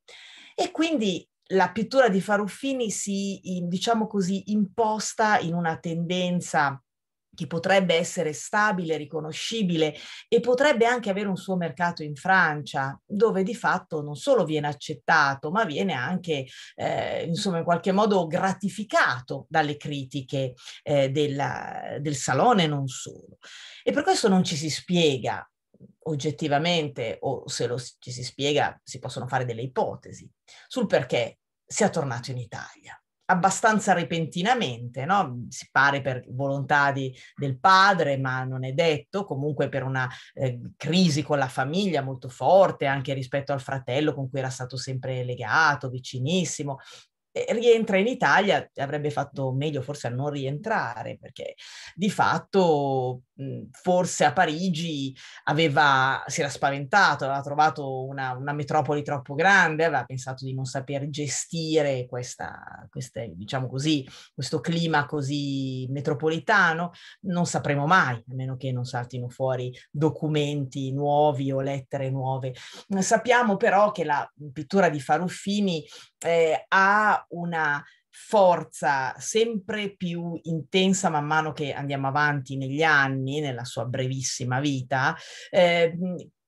E quindi la pittura di Faruffini si, diciamo così, imposta in una tendenza che potrebbe essere stabile, riconoscibile e potrebbe anche avere un suo mercato in Francia, dove di fatto non solo viene accettato, ma viene anche, eh, insomma, in qualche modo gratificato dalle critiche eh, della, del salone, non solo. E per questo non ci si spiega oggettivamente, o se lo, ci si spiega, si possono fare delle ipotesi sul perché sia tornato in Italia abbastanza repentinamente, no? si pare per volontà di, del padre, ma non è detto, comunque per una eh, crisi con la famiglia molto forte, anche rispetto al fratello con cui era stato sempre legato, vicinissimo, rientra in Italia, avrebbe fatto meglio forse a non rientrare, perché di fatto forse a Parigi aveva, si era spaventato, aveva trovato una, una, metropoli troppo grande, aveva pensato di non saper gestire questa, queste, diciamo così, questo clima così metropolitano, non sapremo mai, a meno che non saltino fuori documenti nuovi o lettere nuove. Sappiamo però che la pittura di Faruffini eh, ha una forza sempre più intensa man mano che andiamo avanti negli anni, nella sua brevissima vita, eh,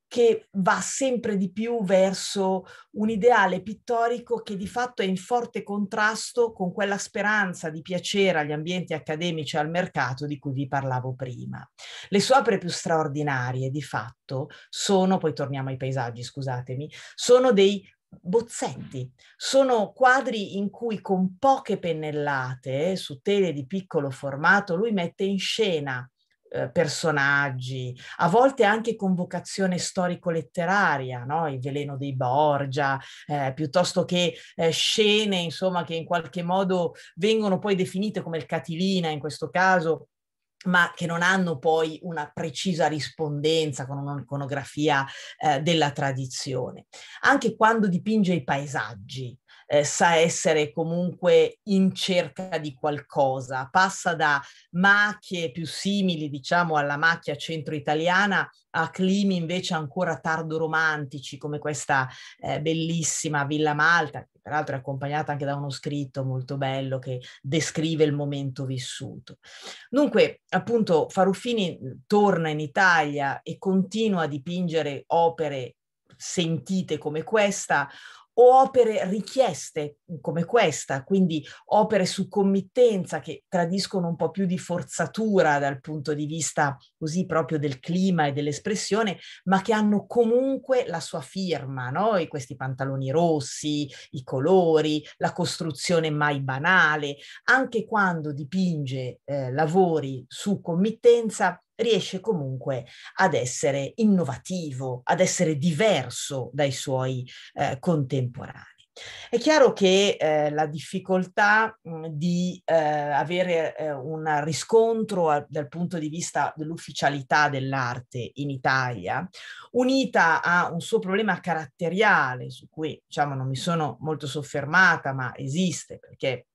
che va sempre di più verso un ideale pittorico che di fatto è in forte contrasto con quella speranza di piacere agli ambienti accademici e al mercato di cui vi parlavo prima. Le sue opere più straordinarie di fatto sono, poi torniamo ai paesaggi, scusatemi, sono dei bozzetti. Sono quadri in cui con poche pennellate, su tele di piccolo formato, lui mette in scena eh, personaggi, a volte anche con vocazione storico-letteraria, no? il veleno dei Borgia, eh, piuttosto che eh, scene insomma, che in qualche modo vengono poi definite come il Catilina in questo caso, ma che non hanno poi una precisa rispondenza con un'iconografia eh, della tradizione. Anche quando dipinge i paesaggi, eh, sa essere comunque in cerca di qualcosa, passa da macchie più simili, diciamo, alla macchia centro-italiana a climi invece ancora tardo-romantici, come questa eh, bellissima Villa Malta, che peraltro è accompagnata anche da uno scritto molto bello che descrive il momento vissuto. Dunque, appunto, Faruffini mm, torna in Italia e continua a dipingere opere sentite come questa, o opere richieste come questa, quindi opere su committenza che tradiscono un po' più di forzatura dal punto di vista così proprio del clima e dell'espressione, ma che hanno comunque la sua firma, no? questi pantaloni rossi, i colori, la costruzione mai banale, anche quando dipinge eh, lavori su committenza riesce comunque ad essere innovativo, ad essere diverso dai suoi eh, contemporanei. È chiaro che eh, la difficoltà mh, di eh, avere eh, un riscontro a, eh, dal punto di vista dell'ufficialità dell'arte in Italia, unita a un suo problema caratteriale, su cui diciamo, non mi sono molto soffermata, ma esiste perché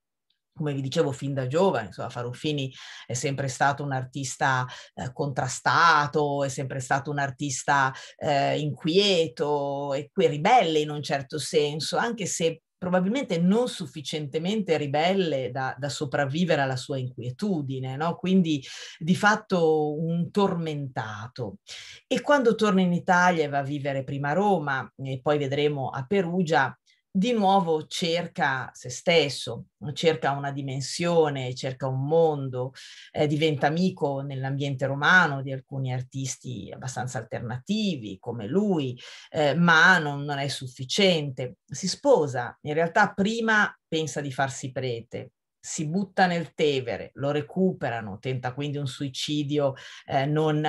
come vi dicevo fin da giovane, insomma Farruffini è sempre stato un artista eh, contrastato, è sempre stato un artista eh, inquieto e qui ribelle in un certo senso, anche se probabilmente non sufficientemente ribelle da, da sopravvivere alla sua inquietudine, no? quindi di fatto un tormentato. E quando torna in Italia e va a vivere prima a Roma e poi vedremo a Perugia, di nuovo cerca se stesso, cerca una dimensione, cerca un mondo, eh, diventa amico nell'ambiente romano di alcuni artisti abbastanza alternativi come lui, eh, ma non, non è sufficiente. Si sposa, in realtà prima pensa di farsi prete, si butta nel Tevere, lo recuperano, tenta quindi un suicidio eh, non,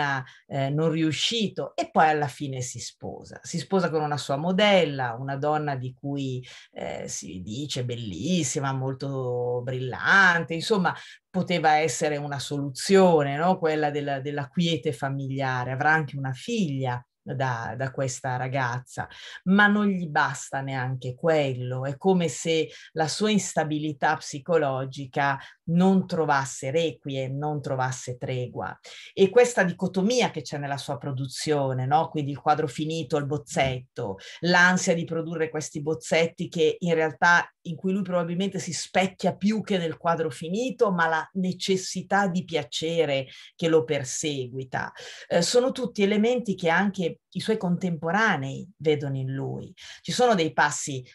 eh, non, riuscito e poi alla fine si sposa. Si sposa con una sua modella, una donna di cui eh, si dice bellissima, molto brillante, insomma poteva essere una soluzione, no? quella della, della quiete familiare, avrà anche una figlia da, da, questa ragazza, ma non gli basta neanche quello, è come se la sua instabilità psicologica non trovasse requie, non trovasse tregua. E questa dicotomia che c'è nella sua produzione, no? quindi il quadro finito, il bozzetto, l'ansia di produrre questi bozzetti che in realtà in cui lui probabilmente si specchia più che nel quadro finito, ma la necessità di piacere che lo perseguita. Eh, sono tutti elementi che anche i suoi contemporanei vedono in lui. Ci sono dei passi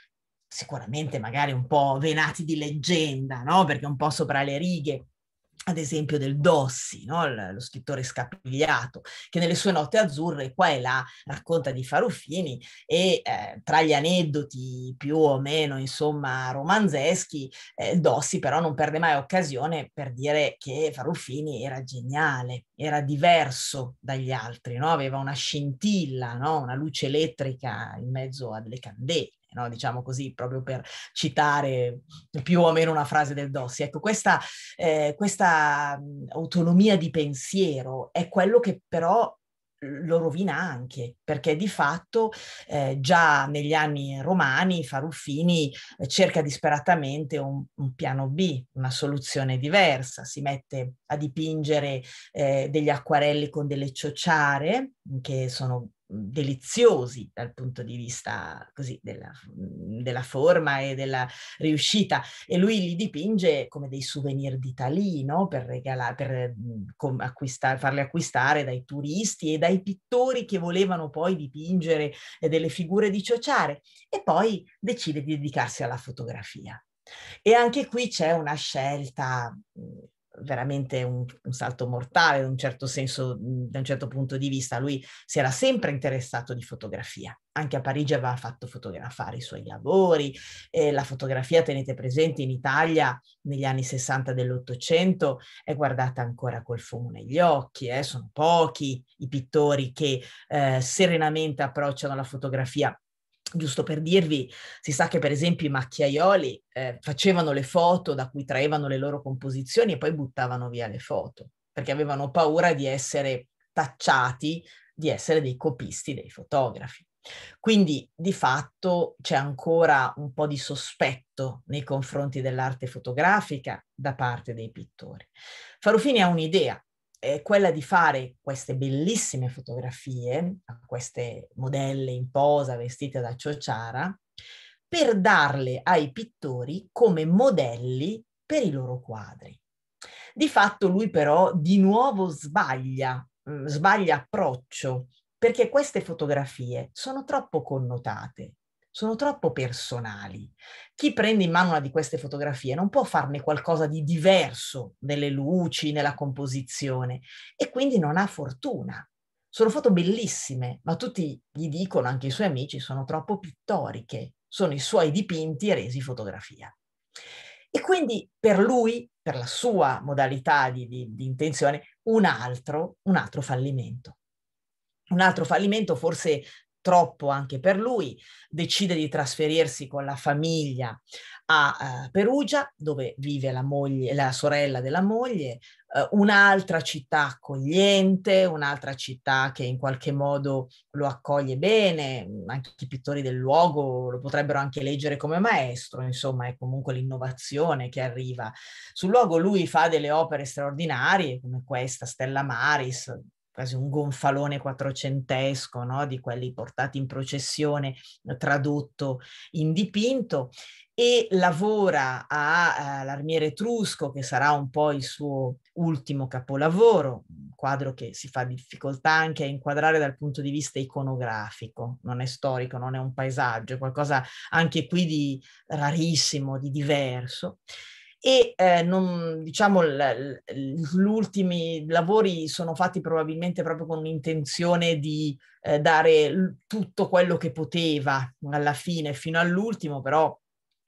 sicuramente magari un po' venati di leggenda, no? perché un po' sopra le righe, ad esempio del Dossi, no? lo scrittore scapigliato, che nelle sue note azzurre qua e là racconta di Faruffini e eh, tra gli aneddoti più o meno, insomma, romanzeschi, eh, Dossi però non perde mai occasione per dire che Faruffini era geniale, era diverso dagli altri, no? aveva una scintilla, no? una luce elettrica in mezzo a delle candele no? diciamo così, proprio per citare più o meno una frase del Dossi. Ecco, questa, eh, questa autonomia di pensiero è quello che però lo rovina anche, perché di fatto eh, già negli anni romani Faruffini eh, cerca disperatamente un, un, piano B, una soluzione diversa, si mette a dipingere eh, degli acquarelli con delle ciociare, che sono deliziosi dal punto di vista così, della, mhmm, della, forma e della riuscita e lui li dipinge come dei souvenir d'Italia no? per, regalare, per mhmm, com, acquistar, farli acquistare dai turisti e dai pittori che volevano poi dipingere eh, delle figure di ciociare e poi decide di dedicarsi alla fotografia. E anche qui c'è una scelta mhmm, veramente un, un, salto mortale in un certo senso, mhmm, da un certo punto di vista. Lui si era sempre interessato di fotografia, anche a Parigi aveva fatto fotografare i suoi lavori. Eh, la fotografia, tenete presente, in Italia negli anni 60 dell'Ottocento è guardata ancora col fumo negli occhi, eh? sono pochi i pittori che eh, serenamente approcciano la fotografia Giusto per dirvi, si sa che per esempio i macchiaioli eh, facevano le foto da cui traevano le loro composizioni e poi buttavano via le foto, perché avevano paura di essere tacciati di essere dei copisti, dei fotografi. Quindi di fatto c'è ancora un po' di sospetto nei confronti dell'arte fotografica da parte dei pittori. Farufini ha un'idea è quella di fare queste bellissime fotografie queste modelle in posa vestite da ciociara per darle ai pittori come modelli per i loro quadri. Di fatto lui però di nuovo sbaglia, mm, sbaglia approccio perché queste fotografie sono troppo connotate, sono troppo personali. Chi prende in mano una di queste fotografie non può farne qualcosa di diverso nelle luci, nella composizione e quindi non ha fortuna. Sono foto bellissime, ma tutti gli dicono, anche i suoi amici, sono troppo pittoriche, sono i suoi dipinti resi fotografia. E quindi per lui, per la sua modalità di, di, di intenzione, un altro, un altro fallimento un altro fallimento forse troppo anche per lui, decide di trasferirsi con la famiglia a uh, Perugia, dove vive la, moglie, la sorella della moglie, uh, un'altra città accogliente, un'altra città che in qualche modo lo accoglie bene, mm, anche i pittori del luogo lo potrebbero anche leggere come maestro, insomma è comunque l'innovazione che arriva. Sul luogo lui fa delle opere straordinarie come questa, Stella Maris, quasi un gonfalone quattrocentesco, no? di quelli portati in processione, eh, tradotto in dipinto, e lavora all'Armiere eh, Etrusco, che sarà un po' il suo ultimo capolavoro, un quadro che si fa difficoltà anche a inquadrare dal punto di vista iconografico, non è storico, non è un paesaggio, è qualcosa anche qui di rarissimo, di diverso e eh, non, diciamo l- l- gli ultimi lavori sono fatti probabilmente proprio con l'intenzione di eh, dare l- tutto quello che poteva alla fine fino all'ultimo, però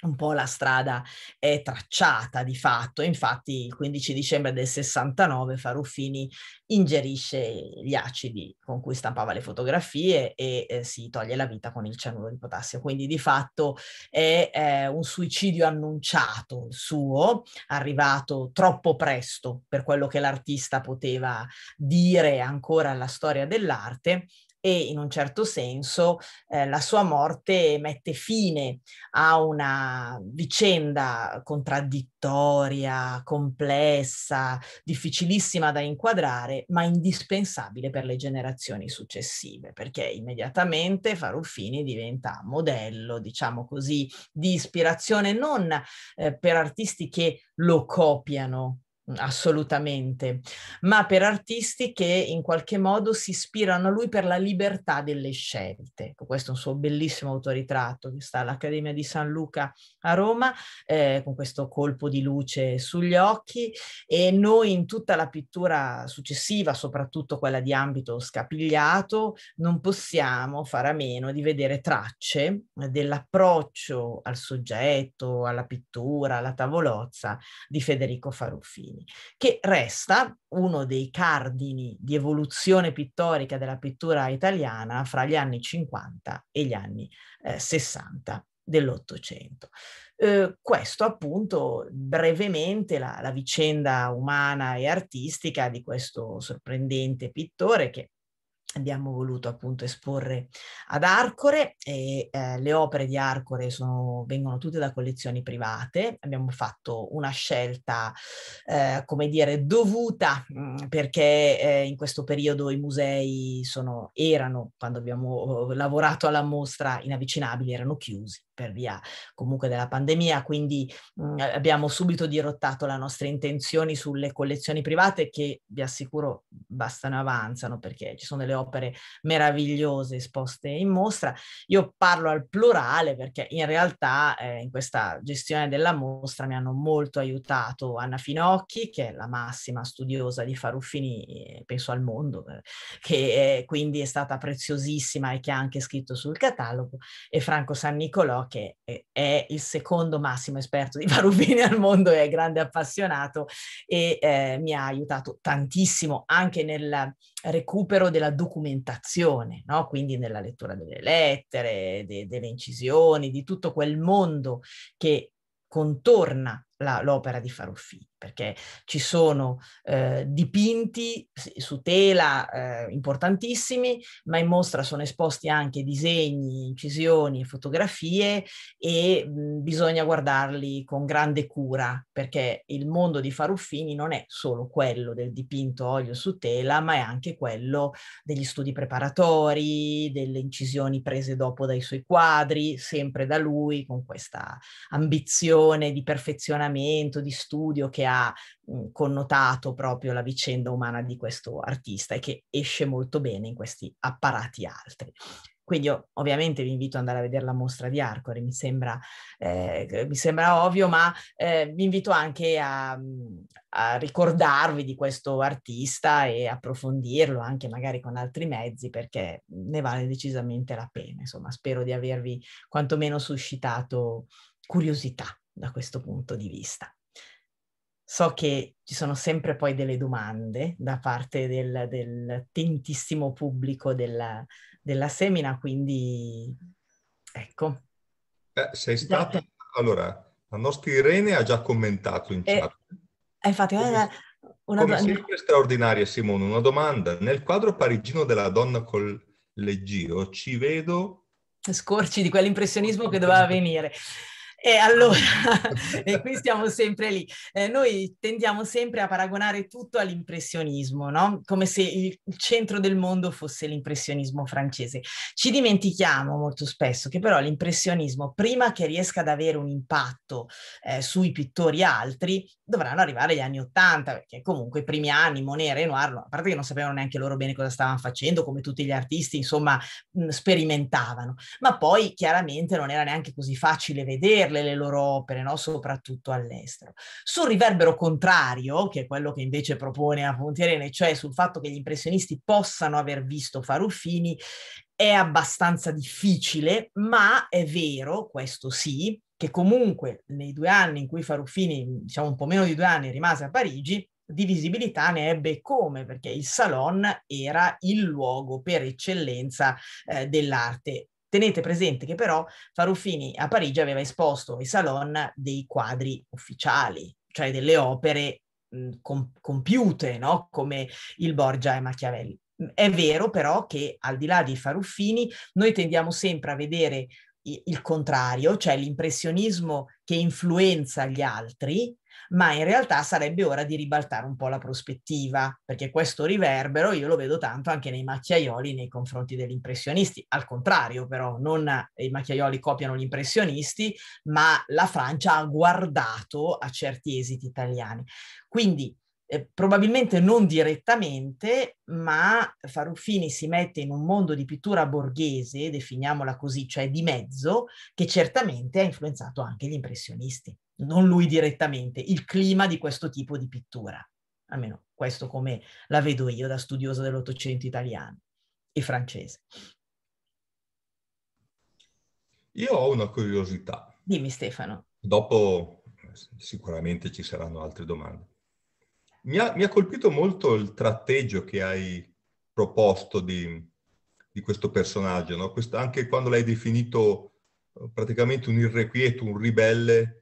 un po' la strada è tracciata di fatto, infatti il 15 dicembre del 69 Faruffini ingerisce gli acidi con cui stampava le fotografie e eh, si toglie la vita con il cianuro di potassio, quindi di fatto è eh, un suicidio annunciato il suo, arrivato troppo presto per quello che l'artista poteva dire ancora alla storia dell'arte e in un certo senso eh, la sua morte mette fine a una vicenda contraddittoria, complessa, difficilissima da inquadrare, ma indispensabile per le generazioni successive, perché immediatamente Faruffini diventa modello, diciamo così, di ispirazione non eh, per artisti che lo copiano assolutamente, ma per artisti che in qualche modo si ispirano a lui per la libertà delle scelte. Ecco, questo è un suo bellissimo autoritratto che sta all'Accademia di San Luca a Roma, eh, con questo colpo di luce sugli occhi e noi in tutta la pittura successiva, soprattutto quella di ambito scapigliato, non possiamo fare a meno di vedere tracce dell'approccio al soggetto, alla pittura, alla tavolozza di Federico Faruffini. Bellini, che resta uno dei cardini di evoluzione pittorica della pittura italiana fra gli anni 50 e gli anni eh, 60 dell'Ottocento. Eh, questo appunto brevemente la, la vicenda umana e artistica di questo sorprendente pittore che abbiamo voluto appunto esporre ad Arcore e eh, le opere di Arcore sono, vengono tutte da collezioni private, abbiamo fatto una scelta eh, come dire dovuta mh, mm, perché eh, in questo periodo i musei sono, erano, quando abbiamo oh, lavorato alla mostra, inavvicinabili, erano chiusi per via comunque della pandemia, quindi mh, mhmm, abbiamo subito dirottato le nostre intenzioni sulle collezioni private che vi assicuro bastano e avanzano perché ci sono delle opere meravigliose esposte in mostra. Io parlo al plurale perché in realtà eh, in questa gestione della mostra mi hanno molto aiutato Anna Finocchi, che è la massima studiosa di Faruffini, eh, penso al mondo, eh, che è, quindi è stata preziosissima e che ha anche scritto sul catalogo, e Franco San Nicolò che eh, è il secondo massimo esperto di Parubini al mondo, è grande appassionato e eh, mi ha aiutato tantissimo anche nel recupero della documentazione, no? quindi nella lettura delle lettere, de- delle incisioni, di tutto quel mondo che contorna la, l'opera di Faroffini, perché ci sono eh, dipinti su tela eh, importantissimi, ma in mostra sono esposti anche disegni, incisioni, e fotografie e mh, mm, bisogna guardarli con grande cura, perché il mondo di Faruffini non è solo quello del dipinto olio su tela, ma è anche quello degli studi preparatori, delle incisioni prese dopo dai suoi quadri, sempre da lui, con questa ambizione di perfezionamento insegnamento, di studio che ha connotato proprio la vicenda umana di questo artista e che esce molto bene in questi apparati altri. Quindi io, ovviamente vi invito ad andare a vedere la mostra di Arcore, mi sembra, eh, mi sembra ovvio, ma eh, vi invito anche a, a, ricordarvi di questo artista e approfondirlo anche magari con altri mezzi perché ne vale decisamente la pena. Insomma, spero di avervi quantomeno suscitato curiosità da questo punto di vista. So che ci sono sempre poi delle domande da parte del, del tentissimo pubblico della, della, semina, quindi ecco. Eh, sei esatto. stata... Da... Allora, la nostra Irene ha già commentato in eh, chat. Eh, infatti, guarda, una Come domanda... sempre straordinaria Simone, una domanda. Nel quadro parigino della donna col leggio ci vedo... Scorci di quell'impressionismo che doveva venire. E allora, e qui stiamo sempre lì. Eh, noi tendiamo sempre a paragonare tutto all'impressionismo, no? Come se il centro del mondo fosse l'impressionismo francese. Ci dimentichiamo molto spesso che però l'impressionismo, prima che riesca ad avere un impatto eh, sui pittori altri, dovranno arrivare gli anni Ottanta, perché comunque i primi anni Monet e Renoir, a parte che non sapevano neanche loro bene cosa stavano facendo, come tutti gli artisti, insomma, mh, sperimentavano. Ma poi chiaramente non era neanche così facile vederli vederle le loro opere, no? soprattutto all'estero. Sul riverbero contrario, che è quello che invece propone a Fontierene, cioè sul fatto che gli impressionisti possano aver visto Faruffini, è abbastanza difficile, ma è vero, questo sì, che comunque nei due anni in cui Faruffini, diciamo un po' meno di due anni, rimase a Parigi, di visibilità ne ebbe come, perché il Salon era il luogo per eccellenza eh, dell'arte Tenete presente che però Farruffini a Parigi aveva esposto ai Salon dei quadri ufficiali, cioè delle opere mh, com- compiute, no? come il Borgia e Machiavelli. È vero però che al di là di Farruffini noi tendiamo sempre a vedere il contrario, cioè l'impressionismo che influenza gli altri ma in realtà sarebbe ora di ribaltare un po' la prospettiva, perché questo riverbero io lo vedo tanto anche nei macchiaioli nei confronti degli impressionisti. Al contrario, però, non i macchiaioli copiano gli impressionisti, ma la Francia ha guardato a certi esiti italiani. Quindi eh, probabilmente non direttamente, ma Farruffini si mette in un mondo di pittura borghese, definiamola così, cioè di mezzo, che certamente ha influenzato anche gli impressionisti non lui direttamente, il clima di questo tipo di pittura, almeno questo come la vedo io da studioso dell'Ottocento italiano e francese. Io ho una curiosità. Dimmi Stefano. Dopo eh, sicuramente ci saranno altre domande. Mi ha, mi ha colpito molto il tratteggio che hai proposto di, di questo personaggio, no? questo, anche quando l'hai definito eh, praticamente un irrequieto, un ribelle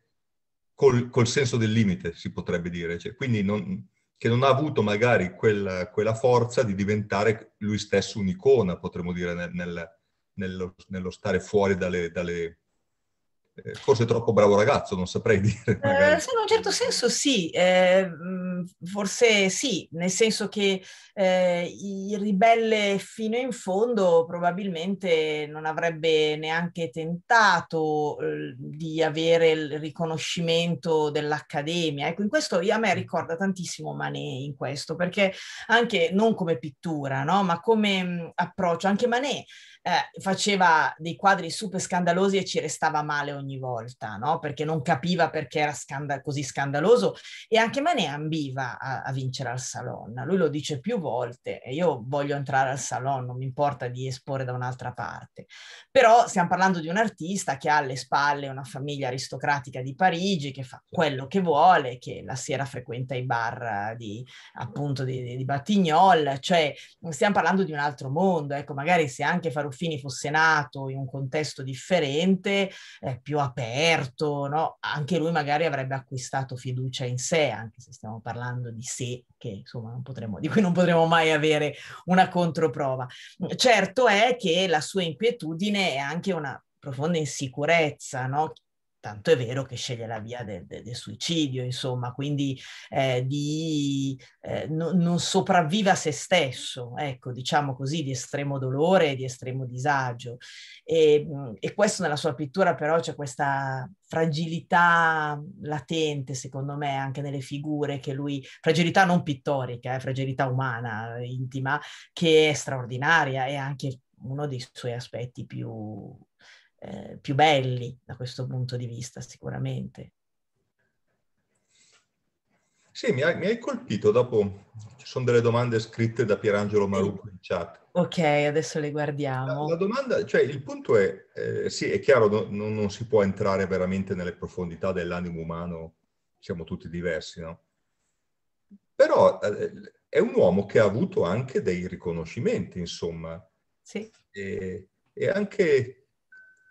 col, col senso del limite, si potrebbe dire, cioè, quindi non, che non ha avuto magari quella, quella, forza di diventare lui stesso un'icona, potremmo dire, nel, nel, nello, nello, stare fuori dalle, dalle eh, forse troppo bravo ragazzo, non saprei dire. Eh, magari. in un certo senso sì, eh, mm, forse sì, nel senso che eh, il ribelle fino in fondo probabilmente non avrebbe neanche tentato eh, di avere il riconoscimento dell'accademia. Ecco, in questo io a me ricorda tantissimo Manet in questo, perché anche non come pittura, no? ma come mm, approccio, anche Manet eh, faceva dei quadri super scandalosi e ci restava male ogni volta, no? perché non capiva perché era scanda- così scandaloso e anche me ne ambiva a-, a, vincere al Salon. Lui lo dice più volte e io voglio entrare al Salon, non mi importa di esporre da un'altra parte. Però stiamo parlando di un artista che ha alle spalle una famiglia aristocratica di Parigi, che fa quello che vuole, che la sera frequenta i bar eh, di, appunto di, di Batignol, cioè stiamo parlando di un altro mondo, ecco magari se anche Faruffi Gandolfini fosse nato in un contesto differente, eh, più aperto, no? anche lui magari avrebbe acquistato fiducia in sé, anche se stiamo parlando di sé, che, insomma, potremo, di cui non potremo mai avere una controprova. Certo è che la sua inquietudine è anche una profonda insicurezza, no? Tanto è vero che sceglie la via del, del suicidio, insomma, quindi eh, di, eh, no, non sopravvive a se stesso, ecco, diciamo così, di estremo dolore e di estremo disagio. E, mm, e questo nella sua pittura però c'è questa fragilità latente, secondo me, anche nelle figure che lui, fragilità non pittorica, eh, fragilità umana, eh, intima, che è straordinaria e anche uno dei suoi aspetti più, eh, più belli da questo punto di vista, sicuramente. Sì, mi hai, mi hai, colpito. Dopo ci sono delle domande scritte da Pierangelo Marucco in chat. Ok, adesso le guardiamo. La, la domanda, cioè il punto è, eh, sì, è chiaro, no, no, non si può entrare veramente nelle profondità dell'animo umano, siamo tutti diversi, no? Però eh, è un uomo che ha avuto anche dei riconoscimenti, insomma. Sì. E, e anche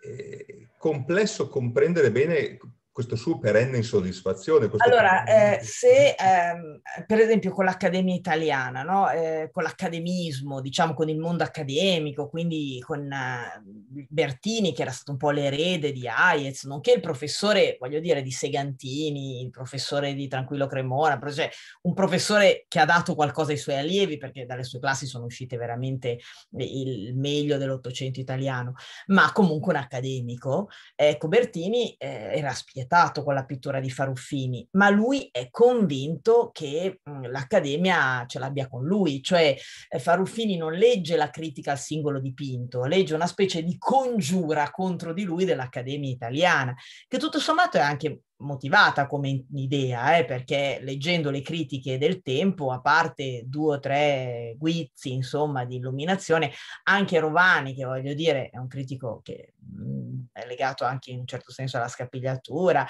eh, complesso comprendere bene questo suo perenne insoddisfazione. Allora, Eh, se ehm, per esempio con l'Accademia italiana, no? eh, con l'accademismo, diciamo con il mondo accademico, quindi con eh, Bertini che era stato un po' l'erede di Hayez, nonché il professore, voglio dire, di Segantini, il professore di Tranquillo Cremona, cioè un professore che ha dato qualcosa ai suoi allievi perché dalle sue classi sono uscite veramente il meglio dell'Ottocento italiano, ma comunque un accademico. Ecco, Bertini eh, era spietato flirtato con la pittura di Faruffini, ma lui è convinto che mm, l'Accademia ce l'abbia con lui, cioè eh, Faruffini non legge la critica al singolo dipinto, legge una specie di congiura contro di lui dell'Accademia italiana, che tutto sommato è anche motivata come idea, eh, perché leggendo le critiche del tempo, a parte due o tre guizzi, insomma, di illuminazione, anche Rovani, che voglio dire, è un critico che mh, mm, è legato anche in un certo senso alla scapigliatura,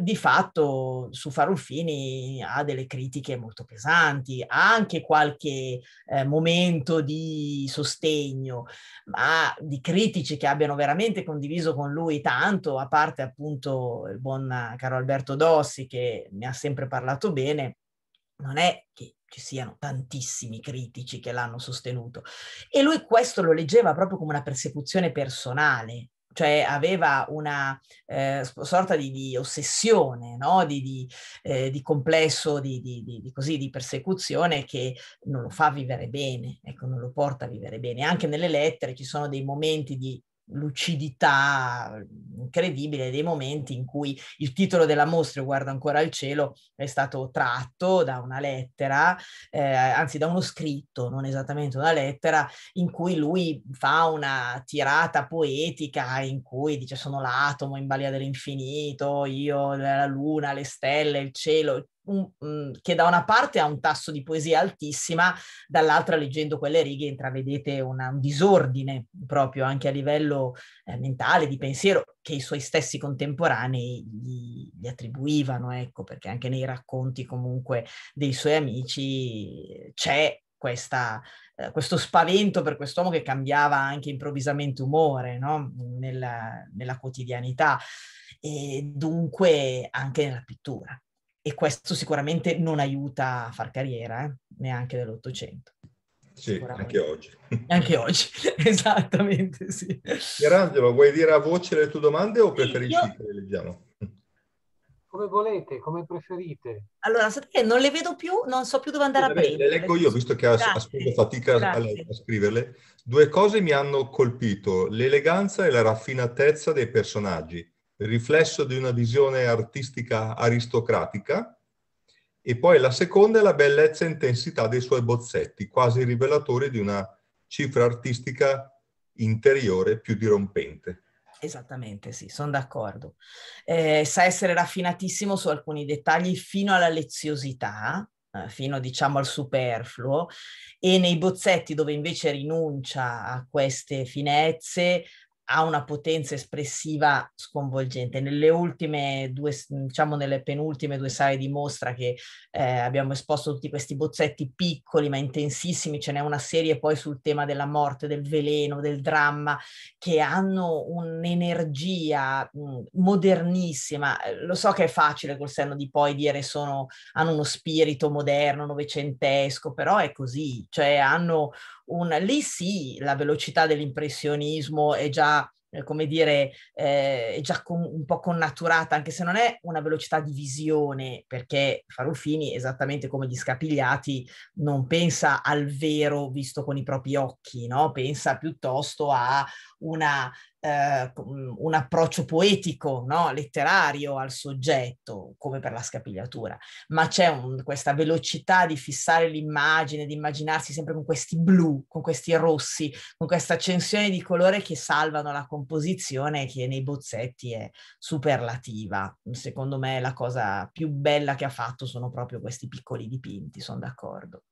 di fatto su Faruffini ha delle critiche molto pesanti, ha anche qualche eh, momento di sostegno, ma di critici che abbiano veramente condiviso con lui tanto, a parte appunto il buon caro Alberto Dossi, che ne ha sempre parlato bene, non è che ci siano tantissimi critici che l'hanno sostenuto. E lui questo lo leggeva proprio come una persecuzione personale, cioè aveva una eh, sorta di, di ossessione, no? di, di, eh, di, complesso, così, di, persecuzione che non lo fa vivere bene, ecco, non lo porta a vivere bene. Anche nelle lettere ci sono dei momenti di lucidità incredibile dei momenti in cui il titolo della mostra, guarda ancora al cielo, è stato tratto da una lettera, eh, anzi da uno scritto, non esattamente una lettera, in cui lui fa una tirata poetica in cui dice sono l'atomo in balia dell'infinito, io la luna, le stelle, il cielo, un, mm, che da una parte ha un tasso di poesia altissima, dall'altra leggendo quelle righe intravedete una, un disordine proprio anche a livello eh, mentale, di pensiero, che i suoi stessi contemporanei gli, gli, attribuivano, ecco, perché anche nei racconti comunque dei suoi amici c'è questa, eh, questo spavento per quest'uomo che cambiava anche improvvisamente umore no? nella, nella quotidianità e dunque anche nella pittura e questo sicuramente non aiuta a far carriera, eh? neanche dell'Ottocento. Sì, anche oggi. Anche oggi, esattamente, sì. Mierangelo, vuoi dire a voce le tue domande o preferisci Io... che le leggiamo? Come volete, come preferite. Allora, sapete, non le vedo più, non so più dove andare sì, a prendere. Le leggo io, visto che ha ascolto fatica a, a scriverle. Due cose mi hanno colpito, l'eleganza e la raffinatezza dei personaggi riflesso di una visione artistica aristocratica, e poi la seconda è la bellezza e intensità dei suoi bozzetti, quasi rivelatori di una cifra artistica interiore più dirompente. Esattamente, sì, sono d'accordo. Eh, sa essere raffinatissimo su alcuni dettagli fino alla leziosità, eh, fino diciamo al superfluo, e nei bozzetti dove invece rinuncia a queste finezze ha una potenza espressiva sconvolgente. Nelle ultime due, diciamo nelle penultime due sale di mostra che eh, abbiamo esposto tutti questi bozzetti piccoli ma intensissimi, ce n'è una serie poi sul tema della morte, del veleno, del dramma, che hanno un'energia mm, modernissima. Eh, lo so che è facile col senno di poi dire sono, hanno uno spirito moderno, novecentesco, però è così, cioè hanno un, lì sì la velocità dell'impressionismo è già eh, come dire, eh, è già con, un po' connaturata, anche se non è una velocità di visione, perché Farolfini, esattamente come gli scapigliati, non pensa al vero visto con i propri occhi, no? pensa piuttosto a una eh, mm, un approccio poetico, no? letterario al soggetto, come per la scapigliatura, ma c'è un, questa velocità di fissare l'immagine, di immaginarsi sempre con questi blu, con questi rossi, con questa accensione di colore che salvano la composizione che nei bozzetti è superlativa. Secondo me la cosa più bella che ha fatto sono proprio questi piccoli dipinti, sono d'accordo.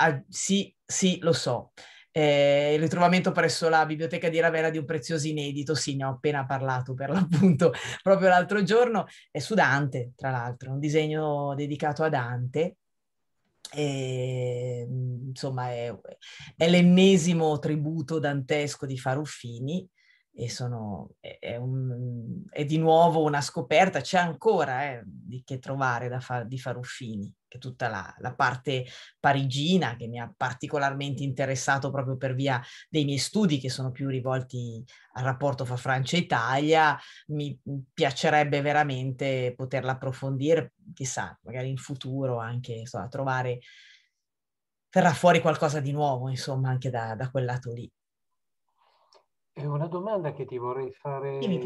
Ah, sì, sì, lo so. Eh, il ritrovamento presso la biblioteca di Ravenna di un prezioso inedito, sì, ne ho appena parlato per l'appunto proprio l'altro giorno, è su Dante, tra l'altro, un disegno dedicato a Dante. E, ehm, insomma, è, è l'ennesimo tributo dantesco di Faruffini e sono, è, un, è, di nuovo una scoperta, c'è ancora eh, di che trovare da fa, di Faruffini, che tutta la, la, parte parigina che mi ha particolarmente interessato proprio per via dei miei studi che sono più rivolti al rapporto fra Francia e Italia, mi piacerebbe veramente poterla approfondire, chissà, magari in futuro anche so, trovare, terrà fuori qualcosa di nuovo, insomma, anche da, da quel lato lì. È una domanda che ti vorrei fare, Dimmi,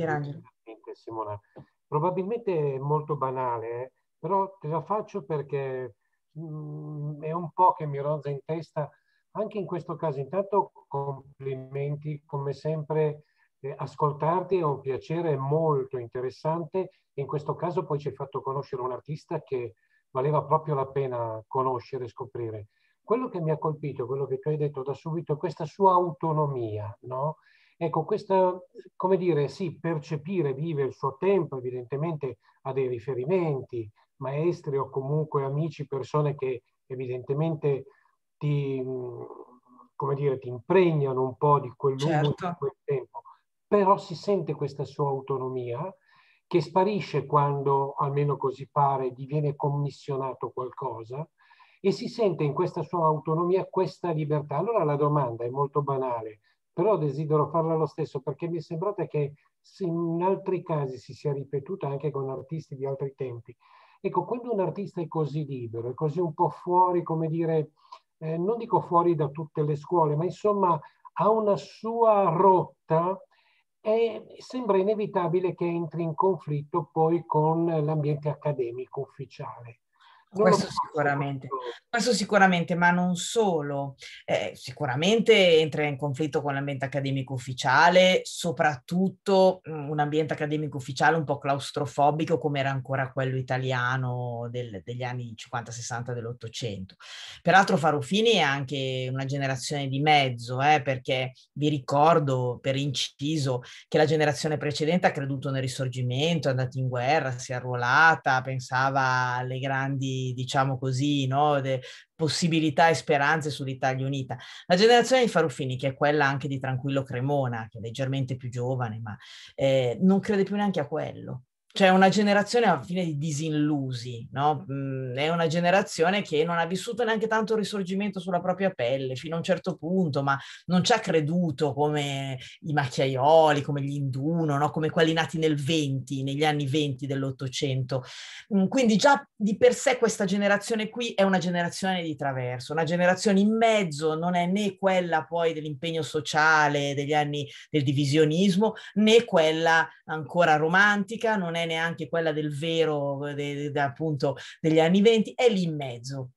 Simona. Probabilmente è molto banale, eh? però te la faccio perché mh, mm, è un po' che mi ronza in testa. Anche in questo caso, intanto complimenti, come sempre eh, ascoltarti è un piacere molto interessante. In questo caso poi ci hai fatto conoscere un artista che valeva proprio la pena conoscere e scoprire. Quello che mi ha colpito, quello che tu hai detto da subito, è questa sua autonomia, no? Ecco, questa, come dire, sì, percepire, vive il suo tempo, evidentemente ha dei riferimenti, maestri o comunque amici, persone che evidentemente ti, come dire, ti impregnano un po' di quel lungo certo. di quel tempo, però si sente questa sua autonomia che sparisce quando, almeno così pare, gli viene commissionato qualcosa e si sente in questa sua autonomia questa libertà. Allora la domanda è molto banale però desidero farla lo stesso perché mi è sembrata che in altri casi si sia ripetuta anche con artisti di altri tempi. Ecco, quando un artista è così libero, è così un po' fuori, come dire, eh, non dico fuori da tutte le scuole, ma insomma ha una sua rotta e sembra inevitabile che entri in conflitto poi con l'ambiente accademico ufficiale. Questo sicuramente, questo sicuramente, ma non solo. Eh, sicuramente entra in conflitto con l'ambiente accademico ufficiale, soprattutto mm, un ambiente accademico ufficiale un po' claustrofobico come era ancora quello italiano del, degli anni 50-60 dell'Ottocento. Peraltro Farufini è anche una generazione di mezzo, eh, perché vi ricordo per inciso che la generazione precedente ha creduto nel risorgimento, è andata in guerra, si è arruolata, pensava alle grandi diciamo così, no? De, possibilità e speranze sull'Italia unita. La generazione di Farruffini, che è quella anche di Tranquillo Cremona, che è leggermente più giovane, ma eh, non crede più neanche a quello cioè una generazione a fine di disillusi, no? Mhmm, è una generazione che non ha vissuto neanche tanto il risorgimento sulla propria pelle fino a un certo punto, ma non ci ha creduto come i macchiaioli, come gli induno, no? come quelli nati nel 20, negli anni 20 dell'Ottocento. Mhmm, quindi già di per sé questa generazione qui è una generazione di traverso, una generazione in mezzo, non è né quella poi dell'impegno sociale, degli anni del divisionismo, né quella ancora romantica, non è è neanche quella del vero, de, de, de, appunto, degli anni venti, è lì in mezzo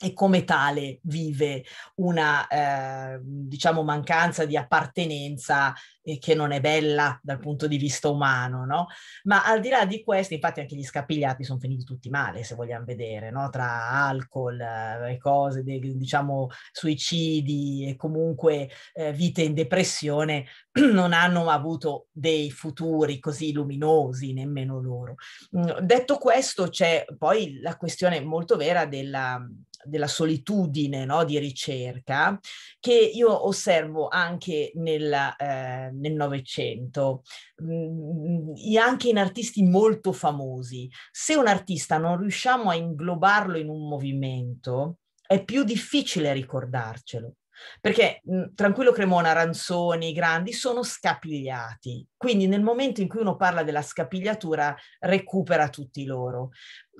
e come tale vive una, eh, diciamo, mancanza di appartenenza eh, che non è bella dal punto di vista umano, no? Ma al di là di questo, infatti anche gli scapigliati sono finiti tutti male, se vogliamo vedere, no? Tra alcol, eh, cose, de, diciamo, suicidi e comunque eh, vite in depressione, non hanno avuto dei futuri così luminosi, nemmeno loro. Mm, detto questo, c'è poi la questione molto vera della della solitudine no, di ricerca che io osservo anche nella, eh, nel Novecento, mm, mm, anche in artisti molto famosi. Se un artista non riusciamo a inglobarlo in un movimento, è più difficile ricordarcelo. Perché mh, mm, Tranquillo Cremona, Ranzoni, Grandi sono scapigliati, quindi nel momento in cui uno parla della scapigliatura recupera tutti loro.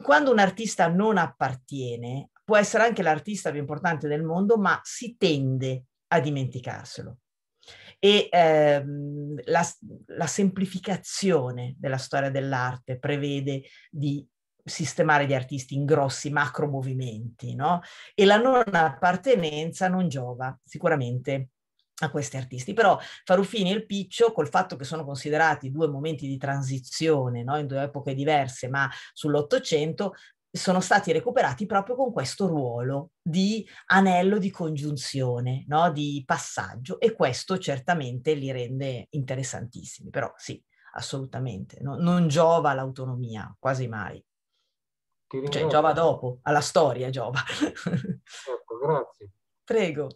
Quando un artista non appartiene può essere anche l'artista più importante del mondo, ma si tende a dimenticarselo. E ehm, la, la semplificazione della storia dell'arte prevede di sistemare gli artisti in grossi macro movimenti, no? E la non appartenenza non giova sicuramente a questi artisti. Però Farufini e il Piccio, col fatto che sono considerati due momenti di transizione, no? in due epoche diverse, ma sull'Ottocento, sono stati recuperati proprio con questo ruolo di anello di congiunzione, no? di passaggio e questo certamente li rende interessantissimi, però sì, assolutamente, no? non giova l'autonomia quasi mai. Cioè giova dopo, alla storia giova. Certo, grazie. Prego.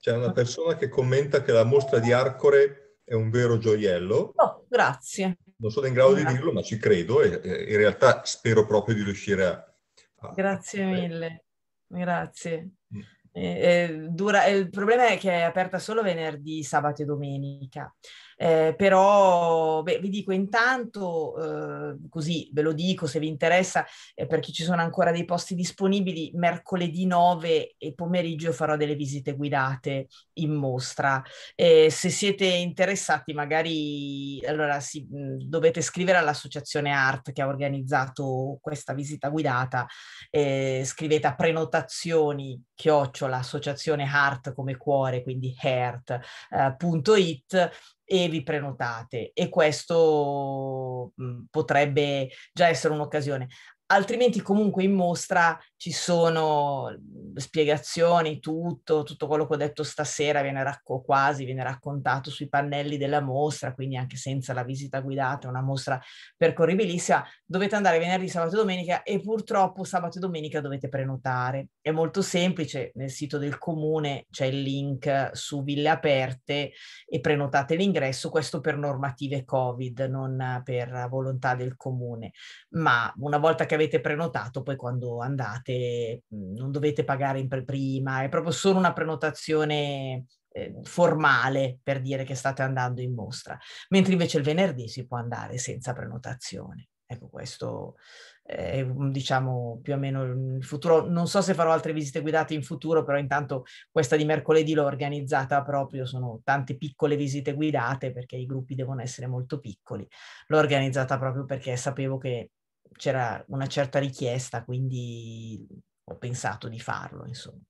C'è una persona che commenta che la mostra di Arcore è un vero gioiello. Oh, grazie. Non sono in grado grazie. di dirlo, ma ci credo e, e in realtà spero proprio di riuscire a... a grazie a... mille, grazie. Mm. E, eh, e eh, dura, eh, il problema è che è aperta solo venerdì, sabato e domenica. Eh, però beh, vi dico intanto, eh, così ve lo dico se vi interessa, eh, perché ci sono ancora dei posti disponibili, mercoledì 9 e pomeriggio farò delle visite guidate in mostra. Eh, se siete interessati magari allora, sì, mm, dovete scrivere all'associazione ART che ha organizzato questa visita guidata, eh, scrivete a prenotazioni chiocciola associazione heart come cuore, quindi heart.it eh, e vi prenotate e questo mhmm, potrebbe già essere un'occasione altrimenti comunque in mostra ci sono spiegazioni, tutto, tutto quello che ho detto stasera viene racco- quasi viene raccontato sui pannelli della mostra, quindi anche senza la visita guidata, è una mostra percorribilissima. Dovete andare venerdì, sabato e domenica e purtroppo sabato e domenica dovete prenotare. È molto semplice, nel sito del comune c'è il link su Ville Aperte e prenotate l'ingresso, questo per normative Covid, non per volontà del comune. Ma una volta che avete prenotato, poi quando andate mm, non dovete pagare in pre- prima, è proprio solo una prenotazione eh, formale per dire che state andando in mostra, mentre invece il venerdì si può andare senza prenotazione. Ecco, questo è diciamo più o meno il futuro. Non so se farò altre visite guidate in futuro, però intanto questa di mercoledì l'ho organizzata proprio, sono tante piccole visite guidate perché i gruppi devono essere molto piccoli. L'ho organizzata proprio perché sapevo che c'era una certa richiesta, quindi ho pensato di farlo, insomma.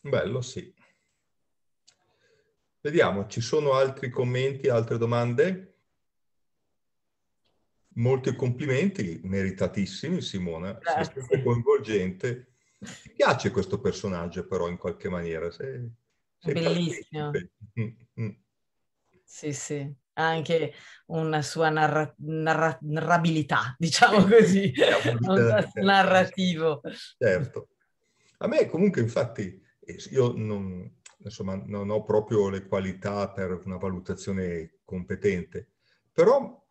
Bello, sì. Vediamo, ci sono altri commenti, altre domande? Molti complimenti, meritatissimi Simona, sempre coinvolgente. Mi piace questo personaggio però in qualche maniera. Sei, sei Bellissimo. Partecipe. Mm, mm. Sì, sì anche una sua narra- narra- narrabilità, diciamo così, diciamo certo, narrativo. Certo. A me comunque infatti, eh, io non, insomma, non ho proprio le qualità per una valutazione competente, però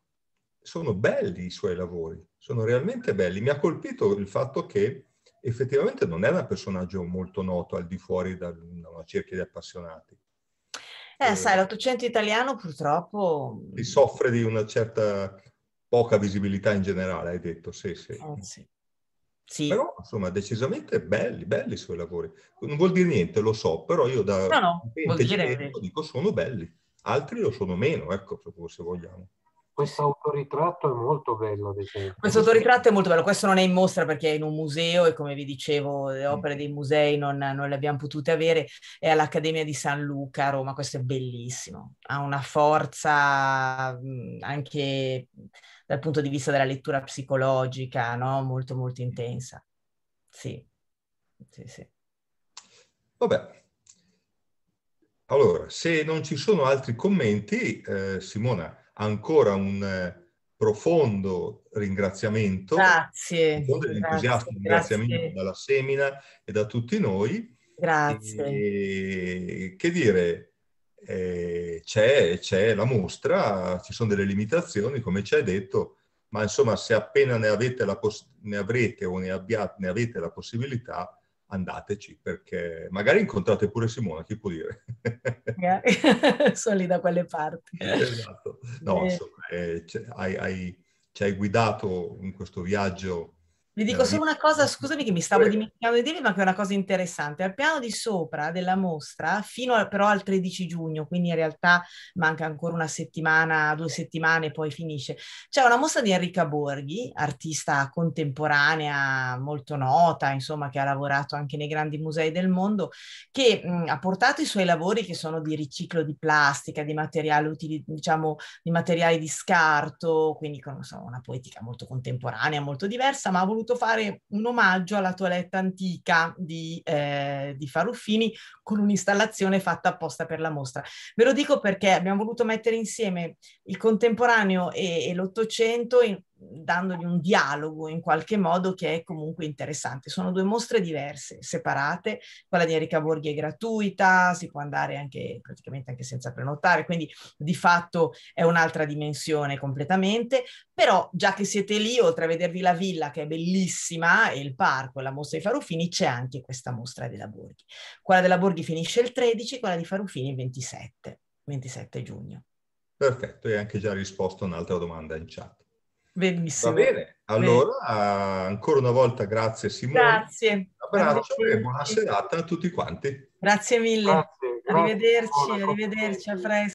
sono belli i suoi lavori, sono realmente belli. Mi ha colpito il fatto che effettivamente non è un personaggio molto noto al di fuori da una cerchia di appassionati. Eh, eh, sai, l'Ottocento italiano purtroppo... E mm, soffre di una certa poca visibilità in generale, hai detto, sì, sì. Eh, sì. sì. Però, insomma, decisamente belli, belli i suoi lavori. Non vuol dire niente, lo so, però io da... No, no, vuol dire... Dico sono belli. Altri lo sono meno, ecco, se vogliamo. Questo autoritratto è molto bello, ad Questo autoritratto è molto bello, questo non è in mostra perché è in un museo e come vi dicevo le mm. opere dei musei non, non le abbiamo potute avere, è all'Accademia di San Luca a Roma, questo è bellissimo, ha una forza mm, anche dal punto di vista della lettura psicologica, no? molto molto intensa. Sì, sì, sì. Vabbè, allora, se non ci sono altri commenti, eh, Simona, ancora un eh, profondo ringraziamento. Grazie. Un entusiasta ringraziamento grazie. dalla Semina e da tutti noi. Grazie. E, che dire, eh, c'è, c'è la mostra, ci sono delle limitazioni, come ci hai detto, ma insomma se appena ne, avete la poss- ne avrete o ne, abbia- ne avete la possibilità, andateci perché magari incontrate pure Simona, chi può dire? Eh, Sono lì da quelle parti. Esatto. No, eh. insomma, eh, hai, hai, ci hai guidato in questo viaggio vi dico solo una cosa, scusami che mi stavo dimenticando di dirvi, ma che è una cosa interessante. Al piano di sopra della mostra, fino a, però al 13 giugno, quindi in realtà manca ancora una settimana, due settimane, poi finisce, c'è una mostra di Enrica Borghi, artista contemporanea molto nota, insomma, che ha lavorato anche nei grandi musei del mondo, che mh, mm, ha portato i suoi lavori che sono di riciclo di plastica, di materiali, utili, diciamo, di, materiali di scarto, quindi con so, una poetica molto contemporanea, molto diversa, ma ha voluto voluto fare un omaggio alla toiletta antica di, eh, di Faruffini con un'installazione fatta apposta per la mostra. Ve lo dico perché abbiamo voluto mettere insieme il contemporaneo e, e l'Ottocento dandogli un dialogo in qualche modo che è comunque interessante. Sono due mostre diverse, separate, quella di Erika Borghi è gratuita, si può andare anche praticamente anche senza prenotare, quindi di fatto è un'altra dimensione completamente, però già che siete lì, oltre a vedervi la villa che è bellissima e il parco e la mostra di Farufini, c'è anche questa mostra della Borghi. Quella della Borghi finisce il 13, quella di Farufini il 27, 27 giugno. Perfetto, e anche già risposto a un'altra domanda in chat. Benissimo. Va bene, allora bene. ancora una volta grazie Simone. Grazie. Un abbraccio grazie. e buona serata a tutti quanti. Grazie mille. Grazie. Arrivederci, grazie. arrivederci, a presto.